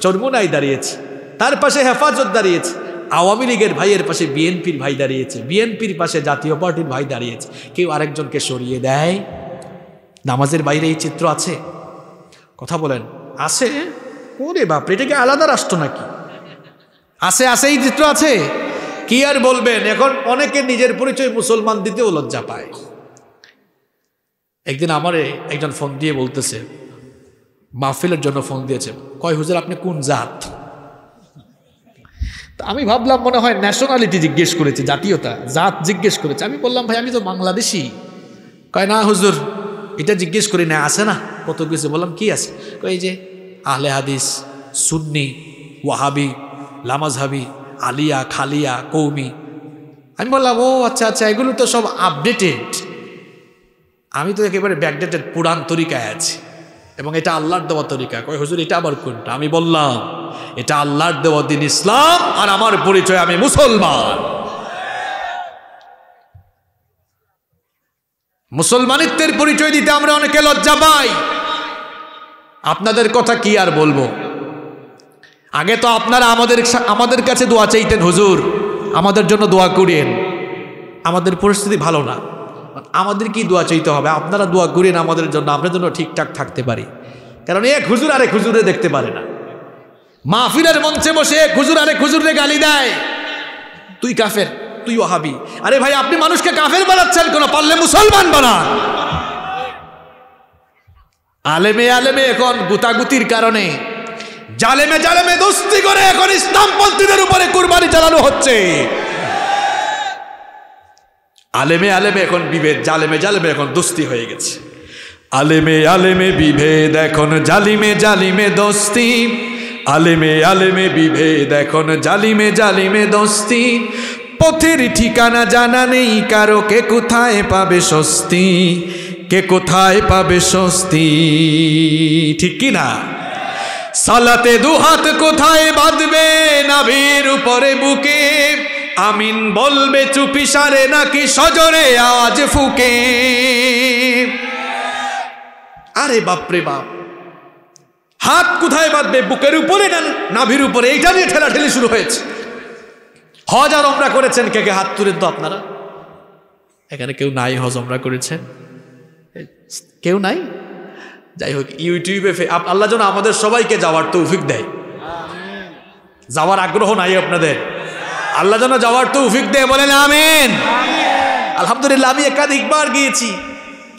চর্মনাই দাঁড়িয়েছে তার পাশে হেফাজত দাঁড়িয়েছে আওয়ামী লীগের ভাইয়ের পাশে বিএনপির ভাই দাঁড়িয়েছে বিএনপির পাশে জাতীয় পার্টির ভাই দাঁড়িয়েছে কেউ আরেকজনকে সরিয়ে দেয় নামাজের বাইরে এই চিত্র আছে কথা বলেন আছে ওরে বাপ এটা কি আলাদা রাষ্ট্র নাকি আছে আছে এই চিত্র আছে কি আর বলবেন এখন অনেকে নিজের পরিচয় মুসলমান দিতেও লজ্জা পায় একদিন আমারে একজন ফোন দিয়ে বলতেছে মাহফিলের জন্য ফোন দিয়েছে কয় হুজুর আপনি কোন জাত আমি ভাবলাম মনে হয় ন্যাশনালিটি জিজ্ঞেস করেছে জাতীয়তা জাত জিজ্ঞেস করেছে আমি বললাম ভাই আমি তো বাংলাদেশি কয় না হুজুর এটা জিজ্ঞেস করি না আছে না কত কিছু বললাম কি আছে কই যে আহলে হাদিস সুন্নি ওয়াহাবি লামাজহাবি আলিয়া খালিয়া কৌমি আমি বললাম ও আচ্ছা আচ্ছা এগুলো তো সব আপডেটেড আমি তো একেবারে ব্যাকডেটেড পুরাণ তরিকায় আছি এবং এটা আল্লাহর দেওয়া তরিকা কয় হুজুর এটা আবার কোনটা আমি বললাম এটা আল্লাহর দেওয়া দিন ইসলাম আর আমার পরিচয় আমি মুসলমান মুসলমানিত্বের পরিচয় দিতে আমরা অনেকে লজ্জা পাই আপনাদের কথা কি আর বলবো আগে তো আপনারা আমাদের আমাদের কাছে দোয়া চাইতেন হুজুর আমাদের জন্য দোয়া করিয়েন আমাদের পরিস্থিতি ভালো না আমাদের কি দোয়া চাইতে হবে আপনারা দোয়া করিয়েন আমাদের জন্য আমরা জন্য ঠিকঠাক থাকতে পারি কারণ এক হুজুর আরে খুজুরে দেখতে পারে না মাহফিলের মঞ্চে বসে এক হুজুর খুজুরে গালি দেয় তুই কাফের তুই হাবি আরে ভাই আপনি মানুষকে কাফের বানাচ্ছেন কোনো পারলে মুসলমান বানান আলেমে আলেমে এখন গুতাগুতির কারণে জালেমে জালেমে দোস্তি করে এখন ইসলামপন্থীদের উপরে কুরবানি চালানো হচ্ছে আলেমে আলেমে এখন বিভেদ জালেমে জালেমে এখন দোস্তি হয়ে গেছে আলেমে আলেমে বিভেদ এখন জালিমে জালিমে দোস্তি আলেমে আলেমে বিভেদ এখন জালিমে জালিমে দোস্তি পথের ঠিকানা জানা নেই কারো কে কোথায় পাবে স্বস্তি কে কোথায় পাবে স্বস্তি ঠিক কি না সালাতে দুহাত কোথায় বাঁধবে নাভির উপরে বুকে আমিন বলবে চুপি সারে নাকি সজরে আজ ফুকে আরে বাপরে বাপ হাত কোথায় বাঁধবে বুকের উপরে না নাভির উপরে এইটা নিয়ে ঠেলি শুরু হয়েছে হজ আর অমরা করেছেন কে কে হাত তুলে তো আপনারা এখানে কেউ নাই হজ অমরা করেছেন কেউ নাই যাই হোক ইউটিউবে আল্লাহ যেন আমাদের সবাইকে যাওয়ার তৌফিক দেয় যাওয়ার আগ্রহ নাই আপনাদের আল্লাহ যেন যাওয়ার তৌফিক দেয় বলেন আমিন আলহামদুলিল্লাহ আমি একাধিকবার গিয়েছি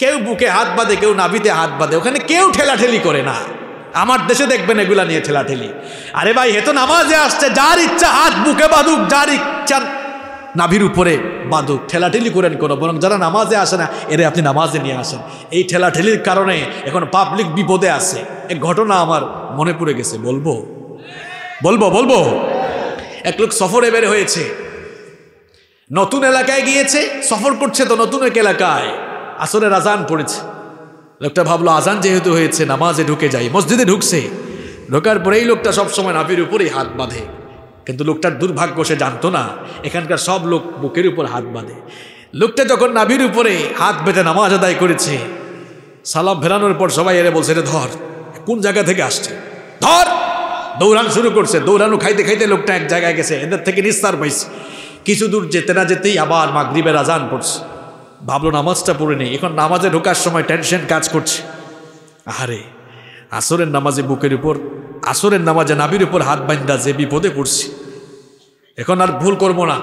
কেউ বুকে হাত বাঁধে কেউ নাভিতে হাত বাঁধে ওখানে কেউ ঠেলাঠেলি করে না আমার দেশে দেখবেন এগুলা নিয়ে ঠেলাঠেলি আরে ভাই এ তো নামাজে আসছে যার ইচ্ছা হাত বুকে বাঁধুক যার ইচ্ছা নাভির উপরে বাঁধুক ঠেলাঠেলি করেন কোনো বরং যারা নামাজে আসে না এরে আপনি নামাজে নিয়ে আসেন এই ঠেলাঠেলির কারণে এখন পাবলিক বিপদে আছে এক ঘটনা আমার মনে পড়ে গেছে বলবো বলবো বলবো এক লোক সফরে বের হয়েছে নতুন এলাকায় গিয়েছে সফর করছে তো নতুন এক এলাকায় আসলে আজান পড়েছে লোকটা ভাবলো আজান যেহেতু হয়েছে নামাজে ঢুকে যায় মসজিদে ঢুকছে ঢোকার পরেই লোকটা সবসময় নাভির উপরেই হাত বাঁধে কিন্তু লোকটার দুর্ভাগ্য সে জানতো না এখানকার সব লোক বুকের উপর হাত বাঁধে লোকটা যখন নাভির উপরে হাত বেঁধে নামাজ আদায় করেছে সালাম ফেরানোর পর সবাই এরে বলছে রে ধর কোন জায়গা থেকে আসছে ধর দৌড়ান শুরু করছে দৌড়ানো খাইতে খাইতে লোকটা এক জায়গায় গেছে এদের থেকে নিস্তার পাইছে কিছু দূর যেতে না যেতেই আবার মাগরীবের আজান পড়ছে ভাবলো নামাজটা পড়ে নেই এখন নামাজে ঢোকার সময় টেনশন কাজ করছে আরে আসরের নামাজে বুকের উপর আসরের নামাজে নাবির উপর হাত বাঁধা যে বিপদে পড়ছি এখন আর ভুল করব না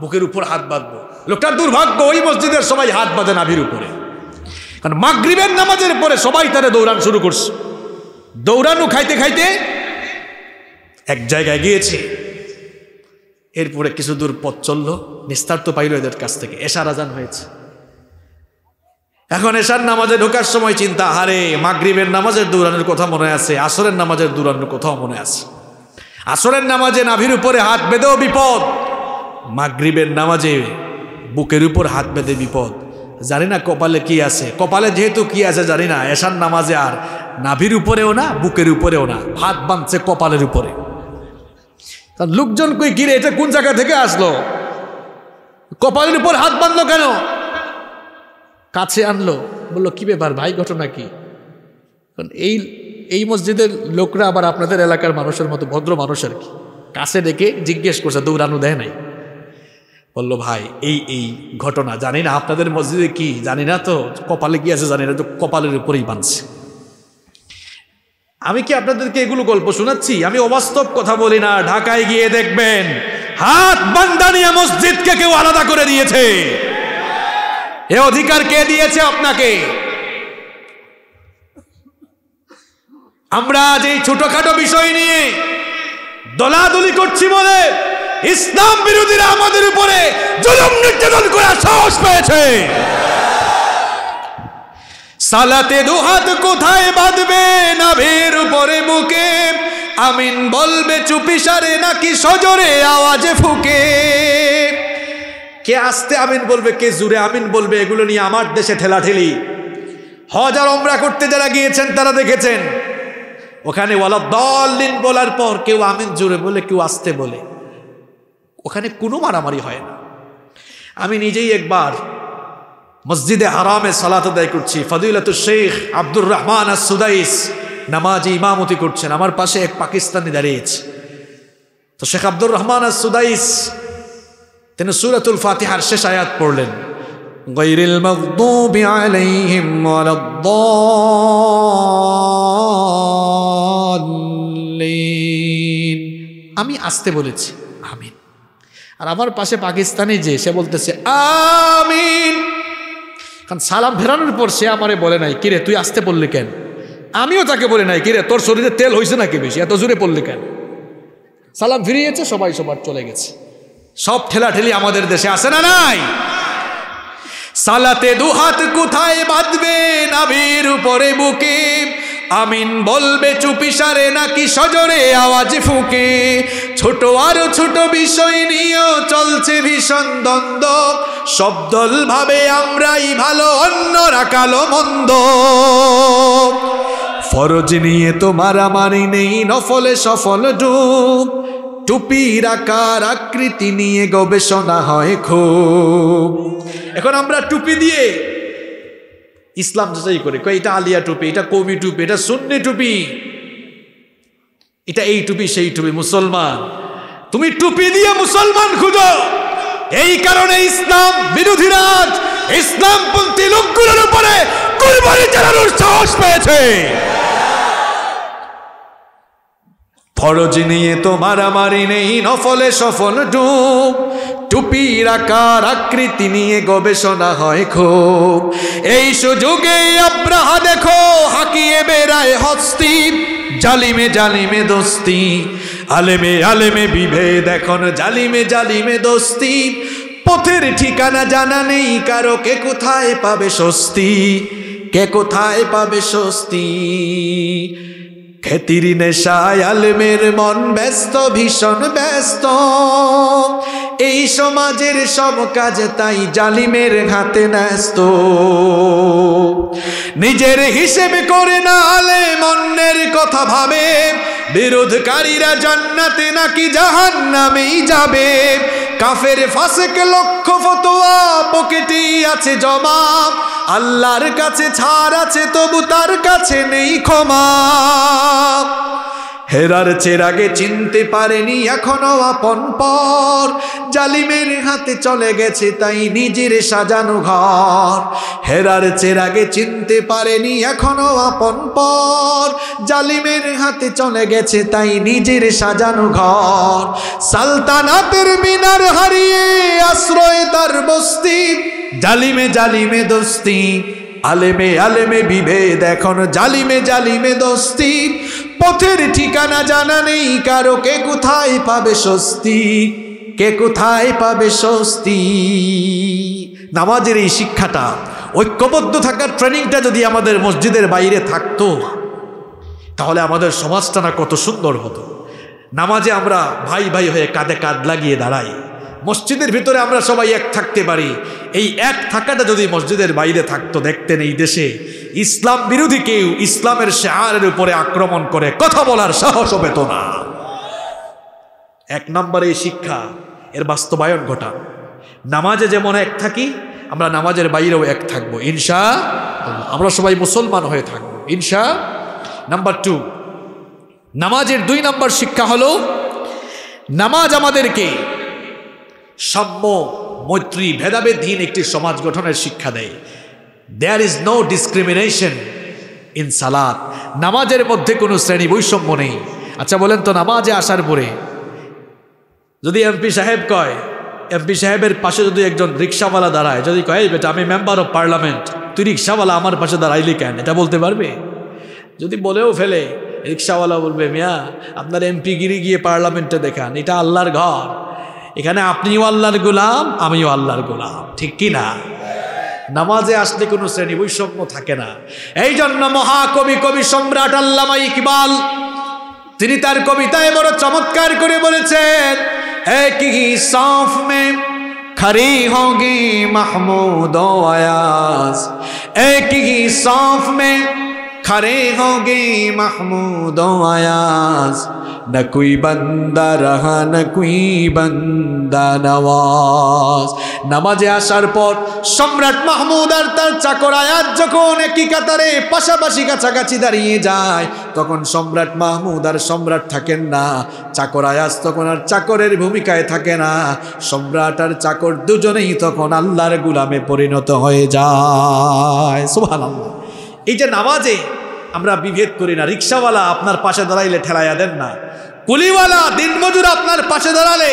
বুকের উপর হাত বাঁধবো লোকটার দুর্ভাগ্য ওই মসজিদের সবাই হাত বাঁধে নাভির উপরে কারণ মাগরিবের নামাজের পরে সবাই তারা দৌড়ান শুরু করছে দৌড়ানো খাইতে খাইতে এক জায়গায় গিয়েছে এরপরে কিছু দূর পথ চললো নিস্তার তো পাইল এদের কাছ থেকে এসার আজান হয়েছে এখন এশার নামাজে ঢোকার সময় চিন্তা হারে মাগরীবের নামাজের দৌড়ানোর কথা মনে আছে আসরের নামাজের দৌড়ানোর কথাও মনে আছে আসরের নামাজে নাভির উপরে হাত বেঁধেও বিপদ মাগরীবের নামাজে বুকের উপর হাত বেঁধে বিপদ জানি না কপালে কি আছে কপালে যেহেতু কি আছে জানি না এশার নামাজে আর নাভির উপরেও না বুকের উপরেও না হাত বাঁধছে কপালের উপরে লোকজন কই কিরে এটা কোন জায়গা থেকে আসলো কপালের উপর হাত বাঁধলো কেন কাছে আনলো বললো কী ব্যাপার ভাই ঘটনা কি কারণ এই এই মসজিদের লোকরা আবার আপনাদের এলাকার মানুষের মতো ভদ্র মানুষ আর কি কাছে ডেকে জিজ্ঞেস করছে দৌড়ানো দেয় নাই বলল ভাই এই এই ঘটনা জানি না আপনাদের মসজিদে কি জানি না তো কপালে কি আছে জানি না তো কপালের উপরেই বানছে আমি কি আপনাদেরকে এগুলো গল্প শোনাচ্ছি আমি অবাস্তব কথা বলি না ঢাকায় গিয়ে দেখবেন হাত বান্দানিয়া মসজিদকে কেউ আলাদা করে দিয়েছে এ অধিকার কে দিয়েছে আপনাকে আমরা আজ এই ছোটখাটো বিষয় নিয়ে দলাদলি করছি বলে ইসলাম বিরোধীরা আমাদের উপরে জুলুম নির্যাতন করার সাহস পেয়েছে সালাতে দুহাত কোথায় বাঁধবে না ভের উপরে বুকে আমিন বলবে চুপিসারে নাকি সজরে আওয়াজে ফুকে কে আসতে আমিন বলবে কে জুড়ে আমিন বলবে এগুলো নিয়ে আমার দেশে ঠেলাঠেলি হজার আর ওমরা করতে যারা গিয়েছেন তারা দেখেছেন ওখানে ওয়ালা দলিন বলার পর কেউ আমিন জুড়ে বলে কেউ আসতে বলে ওখানে কোনো মারামারি হয় না আমি নিজেই একবার মসজিদে আরামে সালাত আদায় করছি ফদিলাত Sheikh Abdur Rahman As Sudais Sudais নামাজি ইমামতি করছেন আমার পাশে এক পাকিস্তানি দাঁড়িয়েছে তো Sheikh Abdur Rahman As Sudais Sudais তিনি সুরাতুল ফাতিহার শেষ আয়াত পড়লেন গৈরিল আমি আসতে বলেছি আমিন আর আমার পাশে পাকিস্তানি যে সে বলতেছে আমিন কারণ সালাম ফেরানোর পর সে আমারে বলে নাই কিরে তুই আসতে পড়লি কেন আমিও তাকে বলে নাই কিরে তোর শরীরে তেল হয়েছে নাকি বেশি এত জোরে পড়লি কেন সালাম ফিরিয়েছে সবাই সবার চলে গেছে সব ঠেলাঠেলি আমাদের দেশে আসে না নাই সালাতে দুহাত কোথায় বাঁধবে নাভির উপরে বুকে আমিন বলবে চুপিসারে নাকি সজরে আওয়াজ ফুকে ছোট আরো ছোট বিষয় নিয়েও চলছে ভীষণ দ্বন্দ্ব সব দল ভাবে আমরাই ভালো অন্যরা কালো মন্দ ফরজ নিয়ে তো মারামারি নেই নফলে সফল ডুব টুপির আকার আকৃতি নিয়ে গবেষণা হয় খুব এখন আমরা টুপি দিয়ে ইসলাম যাচাই করে এটা আলিয়া টুপি এটা কবি টুপি এটা সুন্নি টুপি এটা এই টুপি সেই টুপি মুসলমান তুমি টুপি দিয়ে মুসলমান খুঁজো এই কারণে ইসলাম বিরোধীরাজ ইসলামপন্থী লোকগুলোর উপরে কুরবানি চালানোর সাহস পেয়েছে ফরজ নিয়ে তো মারামারি নেই নফলে সফল ডুব টুপির আকার আকৃতি নিয়ে গবেষণা হয় খুব এই সুযোগে আব্রাহা দেখো হাকিয়ে বেড়ায় হস্তি জালিমে জালিমে দোস্তি আলেমে আলেমে বিভেদ এখন জালিমে জালিমে দোস্তি পথের ঠিকানা জানা নেই কারো কে কোথায় পাবে স্বস্তি কে কোথায় পাবে স্বস্তি খেতির নেশায় আলমের মন ব্যস্ত ভীষণ ব্যস্ত এই সমাজের সব কাজ তাই জালিমের হাতে ন্যস্ত নিজের হিসেবে করে না আলে মনের কথা ভাবে বিরোধকারীরা জান্নাতে নাকি জাহান নামেই যাবে কাফের ফাঁসেকে লক্ষ ফতোয়া পকেটেই আছে জমা আল্লাহর কাছে ছাড় আছে তবু তার কাছে নেই ক্ষমা হেরার আগে চিনতে পারেনি এখনো আপন পর জালিমের হাতে চলে গেছে তাই নিজের সাজানো ঘর হেরার আগে চিনতে পারেনি এখনো আপন পর জালিমের হাতে চলে গেছে তাই নিজের সাজানো ঘর সালতানাতের মিনার হারিয়ে আশ্রয় তার বস্তি জালিমে জালিমে দোস্তি আলেমে আলেমে বিভেদ এখন জালিমে জালিমে দোস্তি পথের ঠিকানা জানা নেই কারো কে কোথায় পাবে স্বস্তি কে কোথায় পাবে স্বস্তি নামাজের এই শিক্ষাটা ঐক্যবদ্ধ থাকার ট্রেনিংটা যদি আমাদের মসজিদের বাইরে থাকতো তাহলে আমাদের সমাজটা না কত সুন্দর হতো নামাজে আমরা ভাই ভাই হয়ে কাঁধে কাঁধ লাগিয়ে দাঁড়াই মসজিদের ভিতরে আমরা সবাই এক থাকতে পারি এই এক থাকাটা যদি মসজিদের বাইরে থাকতো দেখতেন এই দেশে ইসলাম বিরোধী কেউ ইসলামের শেয়ারের উপরে আক্রমণ করে কথা বলার সাহস পেত না এক নম্বরে এই শিক্ষা এর বাস্তবায়ন ঘটা নামাজে যেমন এক থাকি আমরা নামাজের বাইরেও এক থাকব ইনশা আমরা সবাই মুসলমান হয়ে থাকব ইনশা নাম্বার টু নামাজের দুই নাম্বার শিক্ষা হলো নামাজ আমাদেরকে সাম্য মৈত্রী ভেদাভেদহীন একটি সমাজ গঠনের শিক্ষা দেয় there is no discrimination in সালাত নামাজের মধ্যে কোনো শ্রেণী বৈষম্য নেই আচ্ছা বলেন তো নামাজে আসার পরে যদি এমপি সাহেব কয় এমপি সাহেবের পাশে যদি একজন রিক্সাওয়ালা দাঁড়ায় যদি কয় এই বেটা আমি মেম্বার অফ পার্লামেন্ট তুই রিক্সাওয়ালা আমার পাশে দাঁড়াইলি কেন এটা বলতে পারবে যদি বলেও ফেলে রিক্সাওয়ালা বলবে মিয়া আপনার এমপি গিরি গিয়ে পার্লামেন্টে দেখান এটা আল্লাহর ঘর এখানে আপনিও আল্লাহর গোলাম আমিও আল্লাহর গোলাম ঠিক কি না নামাজে আসলে কোনো শ্রেণী বৈষম্য থাকে না এই জন্য মহাকবি কবি সম্রাট আল্লামা ইকবাল তিনি তার কবিতায় বড় চমৎকার করে বলেছেন এক হি মে খরি হোগি মাহমুদ আয়াস এক সফ মে খারে হোগে महमूद আয়াস না কুই বন্দা রহা না কুই বন্দা নওয়াজ নামাজে আসার পর সম্রাট মাহমুদ আর তার চাকর আয়াত যখন একই কাতারে পাশাপাশি কাছাকাছি দাঁড়িয়ে যায় তখন সম্রাট মাহমুদ আর সম্রাট থাকেন না চাকর আয়াস তখন আর চাকরের ভূমিকায় থাকে না সম্রাট আর চাকর দুজনেই তখন আল্লাহর গুলামে পরিণত হয়ে যায় আল্লাহ এই যে নামাজে আমরা বিভেদ করি না রিক্সাওয়ালা আপনার পাশে দাঁড়াইলে ঠেলাইয়া দেন না কুলিওয়ালা দিনমজুর আপনার পাশে দাঁড়ালে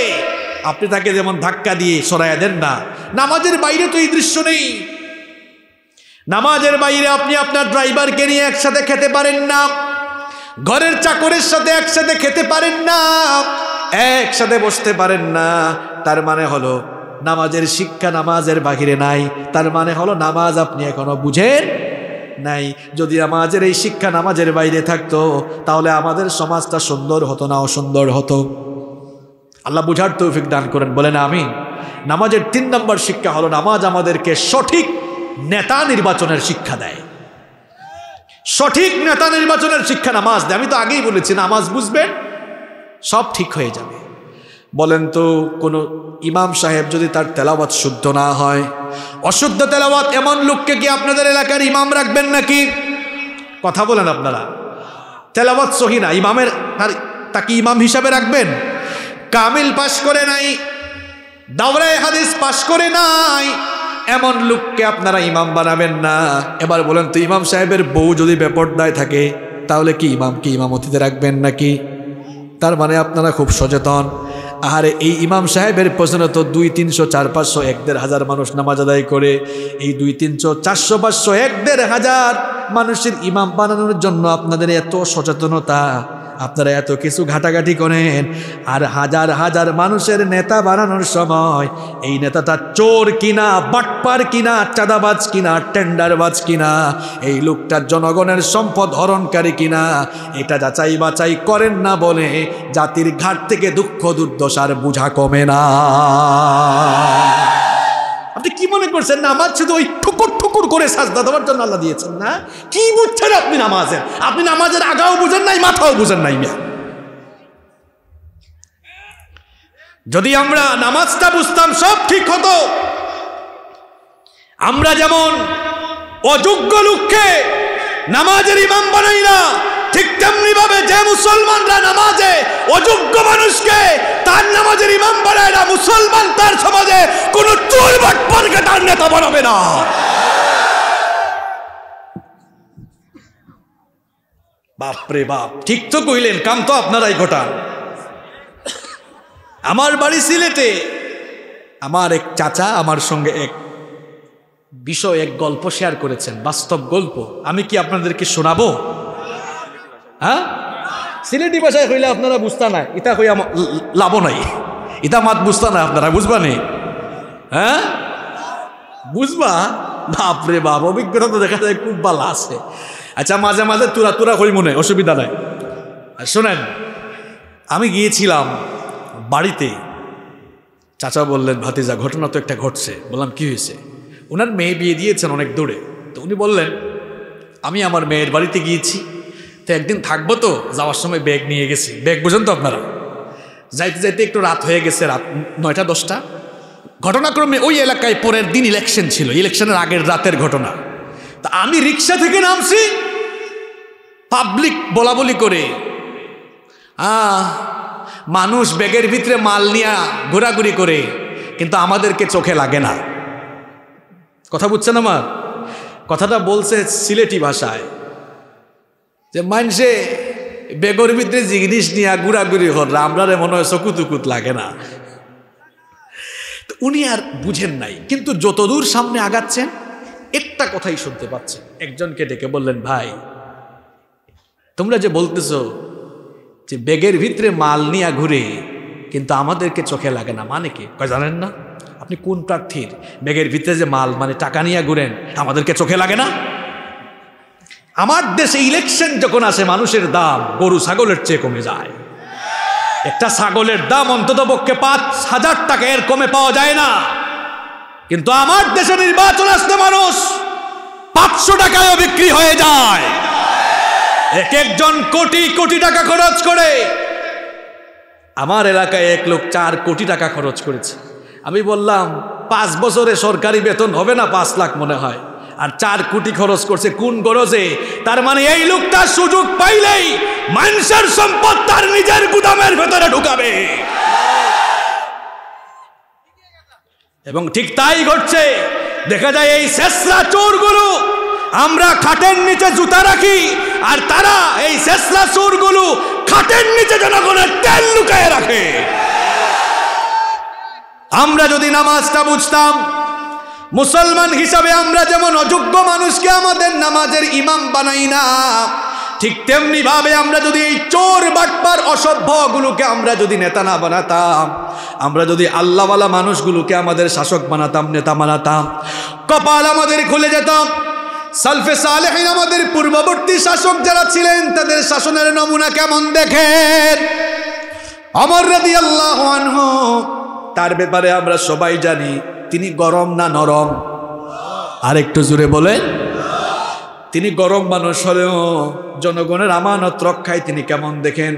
আপনি তাকে যেমন ধাক্কা দিয়ে সরাইয়া দেন না নামাজের বাইরে তো এই দৃশ্য নেই নামাজের বাইরে আপনি আপনার ড্রাইভারকে নিয়ে একসাথে খেতে পারেন না ঘরের চাকরের সাথে একসাথে খেতে পারেন না একসাথে বসতে পারেন না তার মানে হলো নামাজের শিক্ষা নামাজের বাহিরে নাই তার মানে হলো নামাজ আপনি এখনো বুঝেন নাই যদি আমাদের এই শিক্ষা নামাজের বাইরে থাকতো তাহলে আমাদের সমাজটা সুন্দর হতো না অসুন্দর হতো আল্লাহ বুঝার তৌফিক দান করেন বলেন আমি নামাজের তিন নম্বর শিক্ষা হলো নামাজ আমাদেরকে সঠিক নেতা নির্বাচনের শিক্ষা দেয় সঠিক নেতা নির্বাচনের শিক্ষা নামাজ দেয় আমি তো আগেই বলেছি নামাজ বুঝবেন সব ঠিক হয়ে যাবে বলেন তো কোনো ইমাম সাহেব যদি তার তেলাবাত শুদ্ধ না হয় অশুদ্ধ তেলাবাত এমন লোককে কি আপনাদের এলাকার ইমাম রাখবেন নাকি কথা বলেন আপনারা তেলাবাত সহি না ইমামের তার তাকে ইমাম হিসাবে রাখবেন কামিল পাশ করে নাই দাওরায় হাদিস পাশ করে নাই এমন লোককে আপনারা ইমাম বানাবেন না এবার বলেন তো ইমাম সাহেবের বউ যদি বেপর্দায় থাকে তাহলে কি ইমাম ইমাম ইমামতিতে রাখবেন নাকি তার মানে আপনারা খুব সচেতন আহারে এই ইমাম সাহেবের পেছনে তো দুই তিনশো চার পাঁচশো এক দেড় হাজার মানুষ নামাজ আদায় করে এই দুই তিনশো চারশো পাঁচশো এক দেড় হাজার মানুষের ইমাম বানানোর জন্য আপনাদের এত সচেতনতা আপনারা এত কিছু ঘাটাঘাটি করেন আর হাজার হাজার মানুষের নেতা বানানোর সময় এই নেতাটা চোর কিনা বাটপার কিনা চাঁদাবাজ কিনা টেন্ডারবাজ কিনা এই লোকটা জনগণের সম্পদ হরণকারী কিনা এটা যাচাই বাছাই করেন না বলে জাতির ঘাট থেকে দুঃখ দুর্দশার বোঝা কমে না আপনি কি মনে করছেন নামাজ শুধু ওই ঠুকুর ঠুকুর করে সাজদা দেওয়ার জন্য আল্লাহ দিয়েছেন না কি বুঝছেন আপনি নামাজের আপনি নামাজের আগাও বুঝেন নাই মাথাও বুঝেন নাই মিয়া যদি আমরা নামাজটা বুঝতাম সব ঠিক হতো আমরা যেমন অযোগ্য লোককে নামাজের ইমাম বানাই না ঠিক তেমনি ভাবে যে মুসলমানরা নামাজে অযোগ্য মানুষকে তার নামাজের ইমাম বানায় না মুসলমান তার সমাজে কোন চুল বাটপানকে তার নেতা বানাবে না বাপরে বাপ ঠিক তো কইলেন কাম তো আপনারাই ঘটান আমার বাড়ি সিলেটে আমার এক চাচা আমার সঙ্গে এক বিষয় এক গল্প শেয়ার করেছেন বাস্তব গল্প আমি কি আপনাদেরকে শোনাবো হ্যাঁ সিলেটি ভাষায় হইলে আপনারা বুঝতা নাই এটা হইয়া লাভ নাই এটা মাত বুঝতা না আপনারা বুঝবা নেই হ্যাঁ বুঝবা বাপরে বাপ অভিজ্ঞতা তো দেখা যায় খুব ভালো আছে আচ্ছা মাঝে মাঝে তুরা তুরা করি মনে অসুবিধা নাই শোনেন আমি গিয়েছিলাম বাড়িতে চাচা বললেন ভাতিজা ঘটনা তো একটা ঘটছে বললাম কি হয়েছে ওনার মেয়ে বিয়ে দিয়েছেন অনেক দূরে তো উনি বললেন আমি আমার মেয়ের বাড়িতে গিয়েছি তো একদিন থাকবো তো যাওয়ার সময় ব্যাগ নিয়ে গেছি ব্যাগ বোঝেন তো আপনারা যাইতে যাইতে একটু রাত হয়ে গেছে রাত নয়টা দশটা ঘটনাক্রমে ওই এলাকায় পরের দিন ইলেকশন ছিল ইলেকশনের আগের রাতের ঘটনা তা আমি রিক্সা থেকে নামছি পাবলিক বলাবলি করে আ মানুষ ব্যাগের ভিতরে মাল নিয়ে ঘোরাঘুরি করে কিন্তু আমাদেরকে চোখে লাগে না কথা বুঝছেন আমার কথাটা বলছে সিলেটি ভাষায় যে মানুষে বেগর ভিতরে জিনিস নিয়ে গুড়াগুড়ি আমরা রে মনে হয় চকুতুকুত লাগে না উনি আর বুঝেন নাই কিন্তু যতদূর সামনে আগাচ্ছেন একটা কথাই শুনতে পাচ্ছেন একজনকে ডেকে বললেন ভাই তোমরা যে বলতেছ যে ব্যাগের ভিতরে মাল নিয়ে ঘুরে কিন্তু আমাদেরকে চোখে লাগে না মানে কি কয় জানেন না আপনি কোন প্রার্থীর বেগের ভিতরে যে মাল মানে টাকা নিয়ে ঘুরেন আমাদেরকে চোখে লাগে না আমার দেশে ইলেকশন যখন আসে মানুষের দাম গরু ছাগলের চেয়ে কমে যায় একটা ছাগলের দাম অন্তত পক্ষে পাঁচ হাজার টাকা এর কমে পাওয়া যায় না কিন্তু আমার দেশে নির্বাচন আসতে মানুষ পাঁচশো টাকায়ও বিক্রি হয়ে যায় এক একজন কোটি কোটি টাকা খরচ করে আমার এলাকায় এক লোক চার কোটি টাকা খরচ করেছে আমি বললাম পাঁচ বছরে সরকারি বেতন হবে না পাঁচ লাখ মনে হয় আর চার কোটি খরচ করছে কোন গরজে তার মানে এই লোকটা সুযোগ পাইলেই মানুষের সম্পদ তার নিজের গুদামের ভেতরে ঢুকাবে এবং ঠিক তাই ঘটছে দেখা যায় এই শেষরা গুলো আমরা খাটের নিচে জুতা রাখি আর তারা এই শেষরা গুলো খাটের নিচে জনগণের তেল লুকায় রাখে আমরা যদি নামাজটা বুঝতাম মুসলমান হিসাবে আমরা যেমন অযোগ্য মানুষকে আমাদের নামাজের ইমাম বানাই না ঠিক তেমনি ভাবে আমরা যদি এই চোর বাটপার অসভ্যগুলোকে আমরা যদি নেতা না বানাতাম আমরা যদি আল্লাহওয়ালা মানুষগুলোকে আমাদের শাসক বানাতাম নেতা বানাতাম কপাল আমাদের খুলে যেতাম সালফে সালেহীন আমাদের পূর্ববর্তী শাসক যারা ছিলেন তাদের শাসনের নমুনা কেমন দেখেন অমর রাদি আল্লাহ তার ব্যাপারে আমরা সবাই জানি তিনি গরম না নরম আর একটু জুড়ে বলে তিনি গরম মানুষ হলেও জনগণের আমানত রক্ষায় তিনি কেমন দেখেন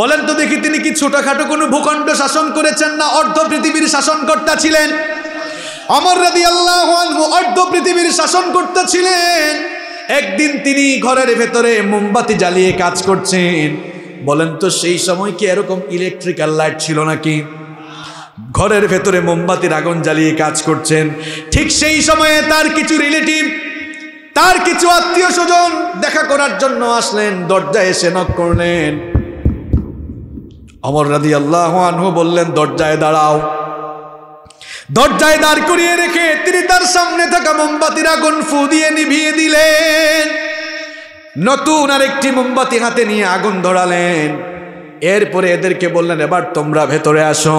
বলেন তো দেখি তিনি কি ছোটখাটো কোনো ভূখণ্ড শাসন করেছেন না অর্ধ পৃথিবীর শাসনকর্তা ছিলেন অমর রাদি আল্লাহ অর্ধ পৃথিবীর শাসনকর্তা ছিলেন একদিন তিনি ঘরের ভেতরে মোমবাতি জ্বালিয়ে কাজ করছেন বলেন তো সেই সময় কি এরকম ইলেকট্রিক্যাল লাইট ছিল নাকি ঘরের ভেতরে মোমবাতির আগুন জ্বালিয়ে কাজ করছেন ঠিক সেই সময়ে তার কিছু রিলেটিভ তার কিছু আত্মীয় স্বজন দেখা করার জন্য আসলেন দরজায় এসে নক করলেন অমর রাদি আল্লাহ আনহু বললেন দরজায় দাঁড়াও দরজায় দাঁড় করিয়ে রেখে তিনি তার সামনে থাকা মোমবাতির আগুন ফু দিয়ে নিভিয়ে দিলেন নতুন আরেকটি মোমবাতি হাতে নিয়ে আগুন ধরালেন এরপরে এদেরকে বললেন এবার তোমরা ভেতরে আসো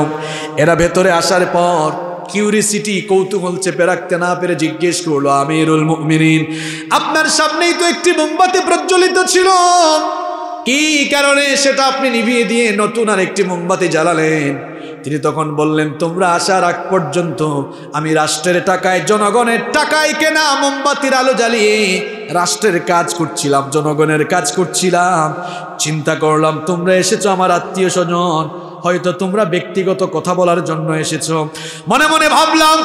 এরা ভেতরে আসার পর কিউরিসিটি কৌতূহল চেপে রাখতে না পেরে জিজ্ঞেস করলো আমিরুল মুমিনিন আপনার সামনেই তো একটি মোমবাতি প্রজ্বলিত ছিল কি কারণে সেটা আপনি নিভিয়ে দিয়ে নতুন আর একটি মোমবাতি জ্বালালেন তিনি তখন বললেন তোমরা আসার আগ পর্যন্ত আমি রাষ্ট্রের টাকায় জনগণের টাকায় কেনা মোমবাতির আলো জ্বালিয়ে রাষ্ট্রের কাজ করছিলাম জনগণের কাজ করছিলাম চিন্তা করলাম তোমরা এসেছো আমার আত্মীয় স্বজন হয়তো তোমরা ব্যক্তিগত কথা বলার জন্য এসেছ মনে মনে ভাবলাম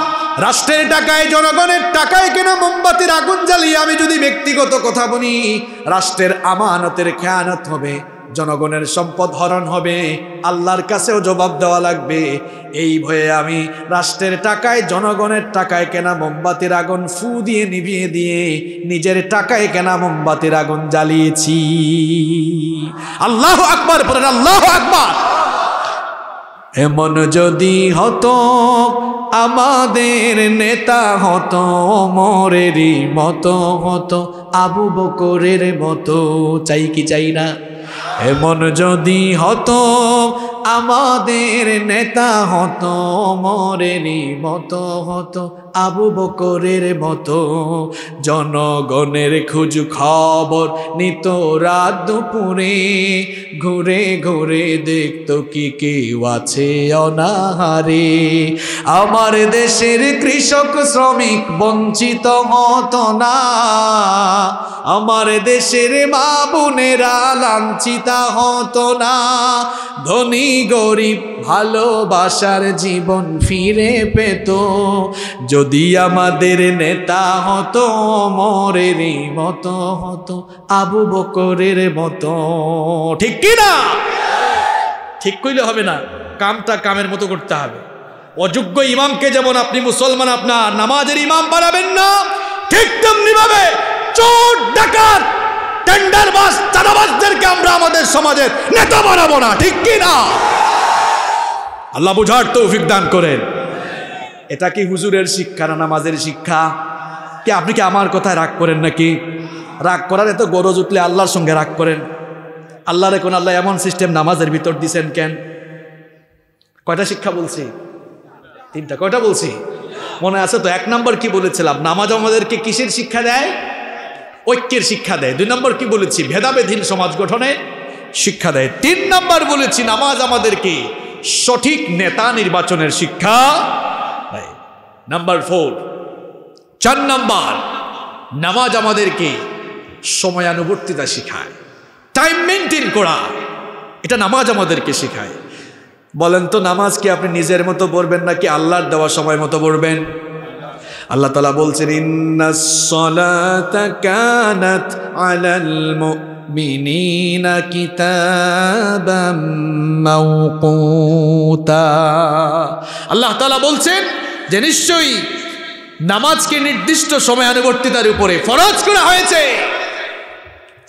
রাষ্ট্রের টাকায় জনগণের টাকায় কেন মোমবাতির আগুন জ্বালিয়ে আমি যদি ব্যক্তিগত কথা বলি রাষ্ট্রের আমানতের খেয়ানত হবে জনগণের সম্পদ হরণ হবে আল্লাহর কাছেও জবাব দেওয়া লাগবে এই ভয়ে আমি রাষ্ট্রের টাকায় জনগণের টাকায় কেনা মোমবাতির আগুন ফু দিয়ে নিভিয়ে দিয়ে নিজের টাকায় কেনা মোমবাতির আগুন জ্বালিয়েছি আল্লাহ আকবর পরে আল্লাহ আকবর এমন যদি হত আমাদের নেতা হত মোরেরই মতো হতো আবু বকরের মতো চাই কি চাই না এমন যদি হতো আমাদের নেতা হতো মরেনি মত হতো আবু বকরের মতো জনগণের খুঁজ খবর নিত রাত দুপুরে ঘুরে ঘুরে দেখত কি কেউ আছে অনাহারে আমার দেশের কৃষক শ্রমিক বঞ্চিত মত না আমার দেশের মা বোনেরা লাঞ্ছিতা হতো না ধনী গরিব ভালোবাসার জীবন ফিরে পেত যদি যদি আমাদের নেতা হতো মরের মত হতো আবু বকরের মতো ঠিক কি না ঠিক কইলে হবে না কামটা কামের মতো করতে হবে অযোগ্য ইমামকে যেমন আপনি মুসলমান আপনার নামাজের ইমাম বানাবেন না ঠিক তেমনি ভাবে চোর ডাকাত টেন্ডার বাস চাঁদাবাসদেরকে আমরা আমাদের সমাজের নেতা বানাবো না ঠিক কি না আল্লাহ বুঝার তো অভিজ্ঞান করেন এটা কি হুজুরের শিক্ষা না নামাজের শিক্ষা কি আপনি কি আমার কথায় রাগ করেন নাকি রাগ করার এত গরজ উঠলে আল্লাহর সঙ্গে রাগ করেন আল্লাহরে কোন আল্লাহ এমন সিস্টেম নামাজের ভিতর দিছেন কেন কয়টা শিক্ষা বলছি তিনটা কয়টা বলছি মনে আছে তো এক নম্বর কি বলেছিলাম নামাজ আমাদেরকে কিসের শিক্ষা দেয় ঐক্যের শিক্ষা দেয় দুই নম্বর কি বলেছি ভেদাভেদহীন সমাজ গঠনে শিক্ষা দেয় তিন নম্বর বলেছি নামাজ আমাদেরকে সঠিক নেতা নির্বাচনের শিক্ষা নাম্বার ফোর চার নাম্বার নামাজ আমাদেরকে সময়ানুবর্তিতা শেখায় টাইম মেনটেন করা এটা নামাজ আমাদেরকে শেখায় বলেন তো নামাজ কি আপনি নিজের মতো পড়বেন নাকি আল্লাহর দেওয়া সময় মতো পড়বেন আল্লাহ তালা বলছেন আল্লাহ তালা বলছেন যে নিশ্চয়ই নামাজকে নির্দিষ্ট সময় অনুবর্তিতার উপরে ফরজ করা হয়েছে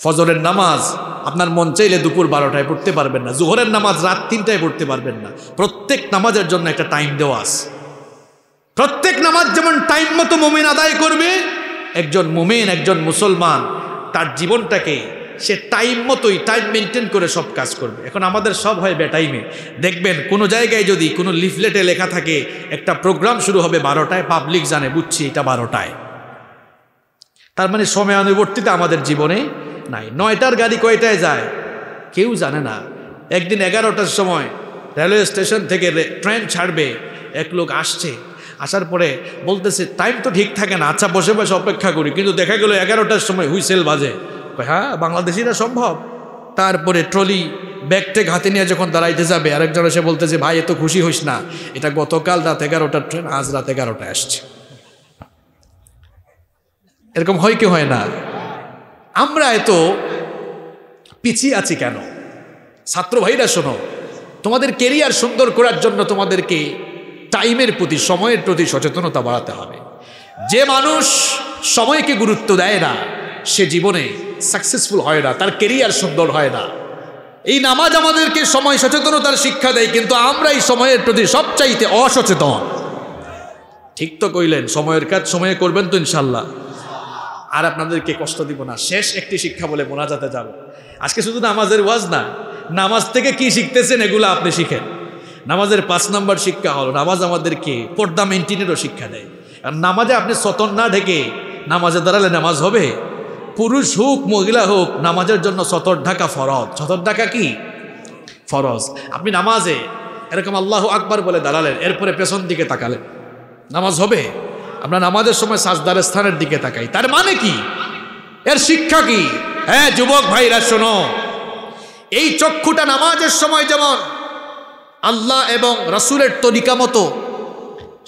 ফজরের নামাজ আপনার মন চাইলে দুপুর বারোটায় পড়তে পারবেন না জোহরের নামাজ রাত তিনটায় পড়তে পারবেন না প্রত্যেক নামাজের জন্য একটা টাইম দেওয়া আস প্রত্যেক নামাজ যেমন টাইম মতো মোমেন আদায় করবে একজন মোমেন একজন মুসলমান তার জীবনটাকে সে টাইম মতোই টাইম মেনটেন করে সব কাজ করবে এখন আমাদের সব হয় বেটাইমে দেখবেন কোনো জায়গায় যদি কোনো লিফলেটে লেখা থাকে একটা প্রোগ্রাম শুরু হবে বারোটায় পাবলিক জানে বুঝছি এটা বারোটায় তার মানে সময়ানুবর্তিতে আমাদের জীবনে নাই নয়টার গাড়ি কয়টায় যায় কেউ জানে না একদিন এগারোটার সময় রেলওয়ে স্টেশন থেকে ট্রেন ছাড়বে এক লোক আসছে আসার পরে বলতেছে টাইম তো ঠিক থাকে না আচ্ছা বসে বসে অপেক্ষা করি কিন্তু দেখা গেল এগারোটার সময় হুইসেল বাজে হ্যাঁ বাংলাদেশিরা সম্ভব তারপরে ট্রলি ব্যাগটেক হাতে নিয়ে যখন দাঁড়াইতে যাবে আরেকজন এসে বলতেছে ভাই এত খুশি হইস না এটা গতকাল রাত এগারোটার ট্রেন আজ রাত এগারোটায় আসছে এরকম হয় কি হয় না আমরা এত পিছিয়ে আছি কেন ছাত্র ভাইরা শোনো তোমাদের কেরিয়ার সুন্দর করার জন্য তোমাদেরকে টাইমের প্রতি সময়ের প্রতি সচেতনতা বাড়াতে হবে যে মানুষ সময়কে গুরুত্ব দেয় না সে জীবনে সাকসেসফুল হয় না তার কেরিয়ার সুন্দর হয় না এই নামাজ আমাদেরকে সময় সচেতনতার শিক্ষা দেয় কিন্তু আমরা এই সময়ের প্রতি সবচাইতে অসচেতন ঠিক তো কইলেন সময়ের কাজ সময়ে করবেন তো ইনশাল্লাহ আর আপনাদেরকে কষ্ট দিব না শেষ একটি শিক্ষা বলে মোনাজাতে যাব আজকে শুধু নামাজের ওয়াজ না নামাজ থেকে কি শিখতেছেন এগুলো আপনি শিখেন নামাজের পাঁচ নম্বর শিক্ষা হলো নামাজ আমাদেরকে পর্দা মেনটেনেরও শিক্ষা দেয় আর নামাজে আপনি সতন না ঢেকে নামাজে দাঁড়ালে নামাজ হবে পুরুষ হোক মহিলা হোক নামাজের জন্য সতর ঢাকা ফরজ সতর ঢাকা কি ফরজ আপনি নামাজে এরকম আল্লাহ আকবার বলে দাঁড়ালেন এরপরে পেছন দিকে তাকালেন নামাজ হবে আমরা নামাজের সময় সাজদার স্থানের দিকে তাকাই তার মানে কি এর শিক্ষা কি হ্যাঁ যুবক ভাইরা শোনো এই চক্ষুটা নামাজের সময় যেমন আল্লাহ এবং রাসুলের তরিকা মতো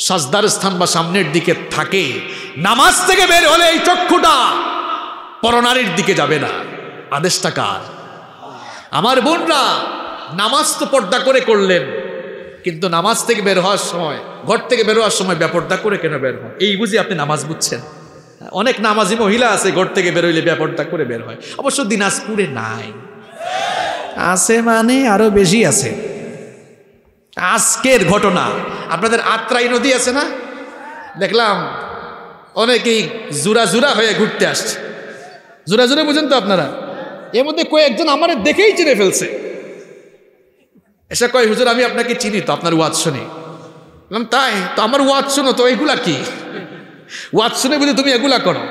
সাজদার স্থান বা সামনের দিকে থাকে নামাজ থেকে বের হলে এই চক্ষুটা পরনারীর দিকে যাবে না আদেশটা কার আমার বোনরা নামাজ তো পর্দা করে করলেন কিন্তু নামাজ থেকে বের হওয়ার সময় ঘর থেকে বের হওয়ার সময় ব্যাপর্দা করে কেন বের হয় এই বুঝি আপনি নামাজ বুঝছেন অনেক নামাজি মহিলা আছে ঘর থেকে বেরোইলে ব্যাপারটা করে বের হয় অবশ্য দিনাজপুরে নাই আছে মানে আরো বেশি আছে আজকের ঘটনা আপনাদের আত্রাই নদী আছে না দেখলাম অনেকেই জুরা জুরা হয়ে ঘুরতে আসছে জোরে জোরে বুঝেন তো আপনারা এর মধ্যে কয়েকজন আমার দেখেই চিনে ফেলছে এসে কয় হুজুর আমি আপনাকে চিনি তো আপনার ওয়াজ শুনি বললাম তাই তো আমার ওয়াজ শোনো তো এগুলা কি ওয়াজ শুনে বুঝে তুমি এগুলা করো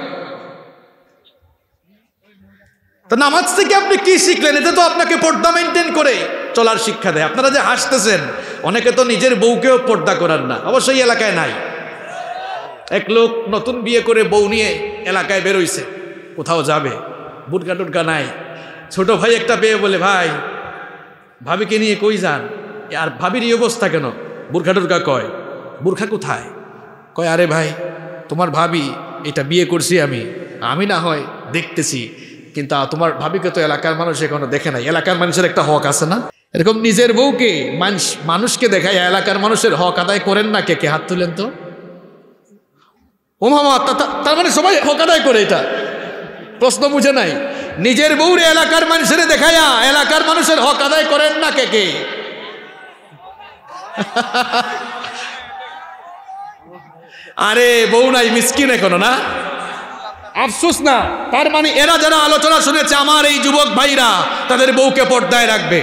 তো নামাজ থেকে আপনি কি শিখলেন এতে তো আপনাকে পর্দা মেনটেন করে চলার শিক্ষা দেয় আপনারা যে হাসতেছেন অনেকে তো নিজের বউকেও পর্দা করার না অবশ্যই এলাকায় নাই এক লোক নতুন বিয়ে করে বউ নিয়ে এলাকায় বেরোইছে কোথাও যাবে বুটকা টুটকা নাই ছোট ভাই একটা পেয়ে বলে ভাই ভাবিকে নিয়ে কই যান আর ভাবির এই অবস্থা কেন বুরখা টুরখা কয় বুর্খা কোথায় কয় আরে ভাই তোমার ভাবি এটা বিয়ে করছি আমি আমি না হয় দেখতেছি কিন্তু তোমার ভাবিকে তো এলাকার মানুষ এখনো দেখে নাই এলাকার মানুষের একটা হক আছে না এরকম নিজের বউকে মানুষ মানুষকে দেখায় এলাকার মানুষের হক আদায় করেন না কে কে হাত তুলেন তো ও মামা তার মানে সবাই হক আদায় করে এটা প্রশ্ন বুঝে নাই নিজের বউরে এলাকার মানুষের দেখায়া এলাকার মানুষের হক আদায় করেন না কে কে আরে বউ নাই মিসকিন এখনো না আফসুস না তার মানে এরা যারা আলোচনা শুনেছে আমার এই যুবক ভাইরা তাদের বউকে পর্দায় রাখবে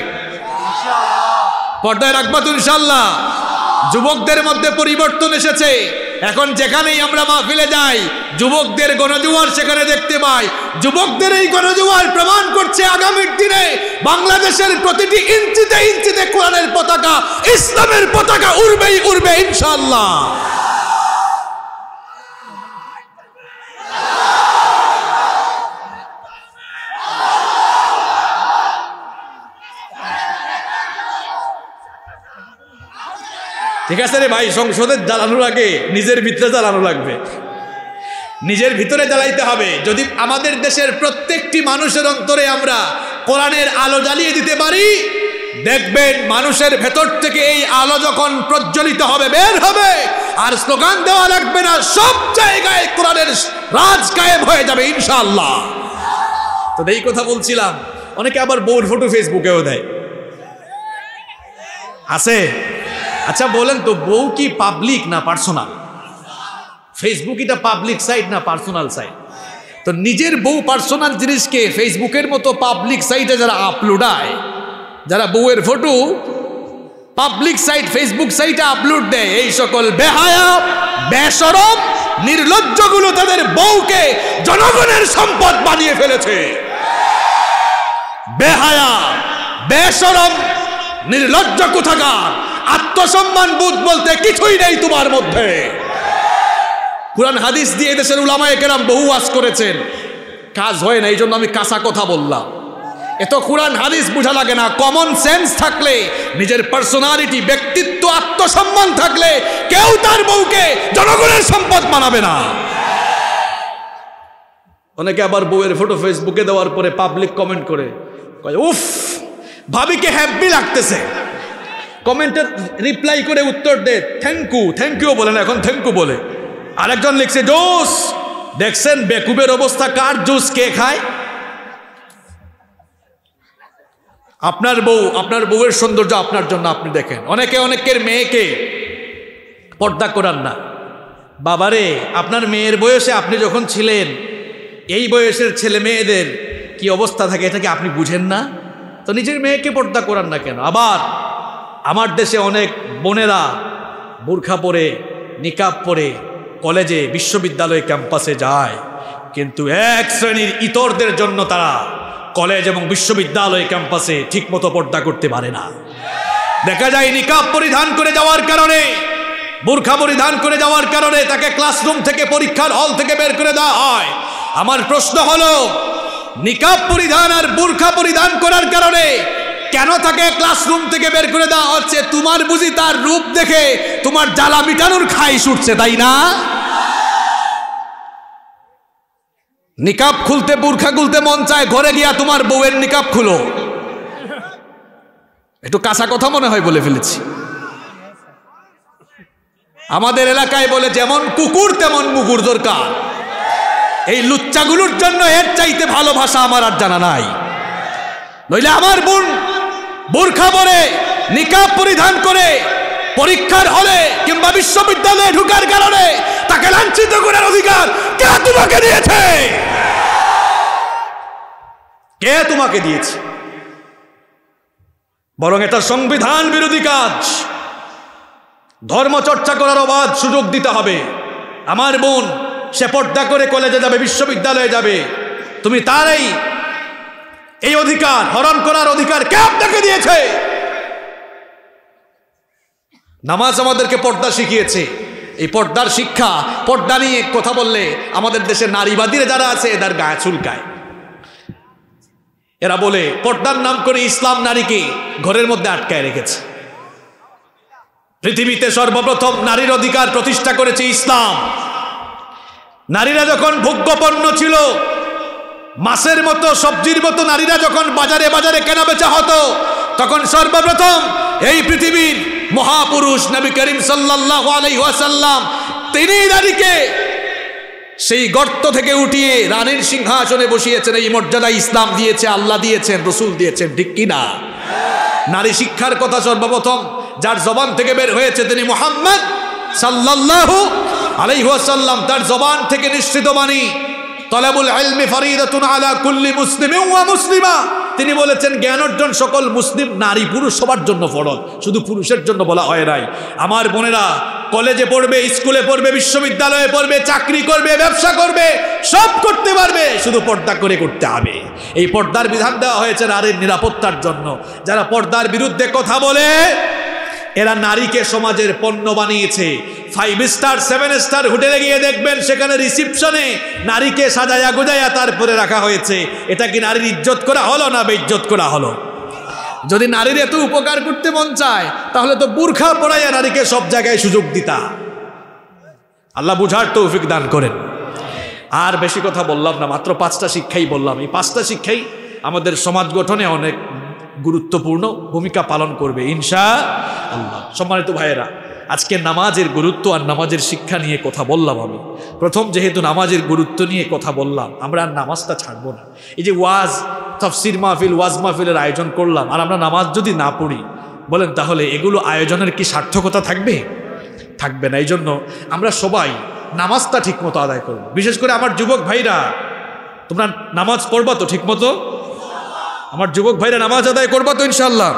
পর্দায় রাখবা তো ইনশাল্লাহ যুবকদের মধ্যে পরিবর্তন এসেছে এখন যেখানেই আমরা মাহফিলে যাই যুবকদের গণজুয়ার সেখানে দেখতে পাই যুবকদের এই গণজুয়ার প্রমাণ করছে আগামীর দিনে বাংলাদেশের প্রতিটি ইঞ্চিতে ইঞ্চিতে কোরআনের পতাকা ইসলামের পতাকা উড়বেই উড়বে ইনশাল্লাহ ঠিক আছে রে ভাই সংসদের জ্বালানো লাগে নিজের ভিতরে জ্বালানো লাগবে নিজের ভিতরে জ্বালাইতে হবে যদি আমাদের দেশের প্রত্যেকটি মানুষের অন্তরে আমরা কোরআনের আলো জ্বালিয়ে দিতে পারি দেখবেন মানুষের ভেতর থেকে এই আলো যখন প্রজ্বলিত হবে বের হবে আর স্লোগান দেওয়া লাগবে না সব জায়গায় কোরআনের রাজ গায়েব হয়ে যাবে ইনশাল্লাহ তো এই কথা বলছিলাম অনেকে আবার বউর ফটো ফেসবুকেও দেয় আছে আচ্ছা বলেন তো বউ কি পাবলিক না পার্সোনাল ফেসবুক এটা পাবলিক সাইট না পার্সোনাল সাইট তো নিজের বউ পার্সোনাল জিনিসকে ফেসবুকের মতো পাবলিক সাইটে যারা আপলোড হয় যারা বউয়ের ফটো পাবলিক সাইট ফেসবুক সাইটে আপলোড দেয় এই সকল বেহায়া বেসরম নির্লজ্জগুলো তাদের বউকে জনগণের সম্পদ বানিয়ে ফেলেছে বেহায়া বেসরম নির্লজ্জ কোথাকার আত্মসম্মান বোধ বলতে কিছুই নেই তোমার মধ্যে কোরআন হাদিস দিয়ে দেশের উলামায় কেরাম বহু আস করেছেন কাজ হয় না এই জন্য আমি কাঁচা কথা বললাম এত কোরআন হাদিস বোঝা লাগে না কমন সেন্স থাকলে নিজের পার্সোনালিটি ব্যক্তিত্ব আত্মসম্মান থাকলে কেউ তার বউকে জনগণের সম্পদ মানাবে না অনেকে আবার বউয়ের ফটো ফেসবুকে দেওয়ার পরে পাবলিক কমেন্ট করে উফ ভাবিকে হ্যাপি লাগতেছে কমেন্টে রিপ্লাই করে উত্তর দে থ্যাংক ইউ থ্যাংক ইউ বলে না এখন থ্যাংক ইউ বলে আরেকজন লিখছে জোস দেখছেন বেকুবের অবস্থা কার জুস কে খায় আপনার বউ আপনার বউয়ের সৌন্দর্য আপনার জন্য আপনি দেখেন অনেকে অনেকের মেয়েকে পর্দা করান না বাবারে আপনার মেয়ের বয়সে আপনি যখন ছিলেন এই বয়সের ছেলে মেয়েদের কি অবস্থা থাকে এটাকে আপনি বুঝেন না তো নিজের মেয়েকে পর্দা করান না কেন আবার আমার দেশে অনেক বোনেরা বুর্খা পরে নিকাব পরে কলেজে বিশ্ববিদ্যালয় ক্যাম্পাসে যায় কিন্তু এক শ্রেণীর ইতরদের জন্য তারা কলেজ এবং বিশ্ববিদ্যালয় ক্যাম্পাসে ঠিকমতো পর্দা করতে পারে না দেখা যায় নিকাব পরিধান করে যাওয়ার কারণে বুর্খা পরিধান করে যাওয়ার কারণে তাকে ক্লাসরুম থেকে পরীক্ষার হল থেকে বের করে দেওয়া হয় আমার প্রশ্ন হলো নিকাব পরিধান আর বুর্খা পরিধান করার কারণে কেন তাকে ক্লাসরুম থেকে বের করে দেওয়া হচ্ছে তোমার বুঝি তার রূপ দেখে তোমার জ্বালা মিটানোর খাই উঠছে তাই না নিকাপ খুলতে বুর্খা খুলতে মন চায় ঘরে গিয়া তোমার বউয়ের নিকাপ খুলো একটু কাঁচা কথা মনে হয় বলে ফেলেছি আমাদের এলাকায় বলে যেমন কুকুর তেমন মুকুর দরকার এই লুচ্চাগুলোর জন্য এর চাইতে ভালো ভাষা আমার আর জানা নাই নইলে আমার বোন বোরখা পরে নিকা পরিধান করে পরীক্ষার হলে কিংবা বিশ্ববিদ্যালয়ে ঢুকার কারণে তাকে লাঞ্ছিত করার অধিকার কে তোমাকে দিয়েছে কে তোমাকে দিয়েছে বরং এটা সংবিধান বিরোধী কাজ ধর্ম চর্চা করার অবাধ সুযোগ দিতে হবে আমার বোন সে পর্দা করে কলেজে যাবে বিশ্ববিদ্যালয়ে যাবে তুমি তারাই এই অধিকার হরণ করার অধিকার কে আপনাকে দিয়েছে নামাজ আমাদেরকে পর্দা শিখিয়েছে এই পর্দার শিক্ষা পর্দা নিয়ে কথা বললে আমাদের দেশে নারীবাদীরা যারা আছে এদের গায়ে চুলকায় এরা বলে পর্দার নাম করে ইসলাম নারীকে ঘরের মধ্যে আটকায় রেখেছে পৃথিবীতে সর্বপ্রথম নারীর অধিকার প্রতিষ্ঠা করেছে ইসলাম নারীরা যখন ভোগ্যপন্ন ছিল মাছের মতো সবজির মতো নারীরা যখন বাজারে বাজারে কেনা বেচা হতো তখন সর্বপ্রথম এই পৃথিবীর মহাপুরুষ নবী করিম সাল্লাহ আলহাসাল্লাম তিনি নারীকে সেই গর্ত থেকে উঠিয়ে রানীর সিংহাসনে বসিয়েছেন এই মর্যাদা ইসলাম দিয়েছে আল্লাহ দিয়েছেন রসুল দিয়েছেন ঠিক কিনা নারী শিক্ষার কথা সর্বপ্রথম যার জবান থেকে বের হয়েছে তিনি মোহাম্মদ সাল্লাহ আলাইহাসাল্লাম তার জবান থেকে নিশ্চিত বাণী তলাবুল আলমি ফরিদাতুন আলা কুল্লি মুসলিম মুসলিমা তিনি বলেছেন জ্ঞান অর্জন সকল মুসলিম নারী পুরুষ সবার জন্য ফরজ শুধু পুরুষের জন্য বলা হয় নাই আমার বোনেরা কলেজে পড়বে স্কুলে পড়বে বিশ্ববিদ্যালয়ে পড়বে চাকরি করবে ব্যবসা করবে সব করতে পারবে শুধু পর্দা করে করতে হবে এই পর্দার বিধান দেওয়া হয়েছে নারীর নিরাপত্তার জন্য যারা পর্দার বিরুদ্ধে কথা বলে এরা নারীকে সমাজের পণ্য বানিয়েছে ফাইভ স্টার সেভেন স্টার হোটেলে গিয়ে দেখবেন সেখানে রিসিপশনে নারীকে সাজায়া গুজায়া তারপরে রাখা হয়েছে এটা কি নারীর ইজ্জত করা হলো না বেজ্জত করা হলো যদি নারীর এত উপকার করতে মন চায় তাহলে তো বুর্খা পড়াইয়া নারীকে সব জায়গায় সুযোগ দিতা আল্লাহ বুঝার তৌফিক দান করেন আর বেশি কথা বললাম না মাত্র পাঁচটা শিক্ষাই বললাম এই পাঁচটা শিক্ষাই আমাদের সমাজ গঠনে অনেক গুরুত্বপূর্ণ ভূমিকা পালন করবে ইনশা আল্লাহ সম্মানিত ভাইয়েরা আজকে নামাজের গুরুত্ব আর নামাজের শিক্ষা নিয়ে কথা বললাম আমি প্রথম যেহেতু নামাজের গুরুত্ব নিয়ে কথা বললাম আমরা আর নামাজটা ছাড়বো না এই যে ওয়াজ তফসির মাহফিল ওয়াজ মাহফিলের আয়োজন করলাম আর আমরা নামাজ যদি না পড়ি বলেন তাহলে এগুলো আয়োজনের কি সার্থকতা থাকবে থাকবে না এই জন্য আমরা সবাই নামাজটা ঠিকমতো আদায় করব বিশেষ করে আমার যুবক ভাইরা তোমরা নামাজ পড়বা তো ঠিকমতো আমার যুবক ভাইরা নামাজ আদায় করবা তো ইনশাল্লাহ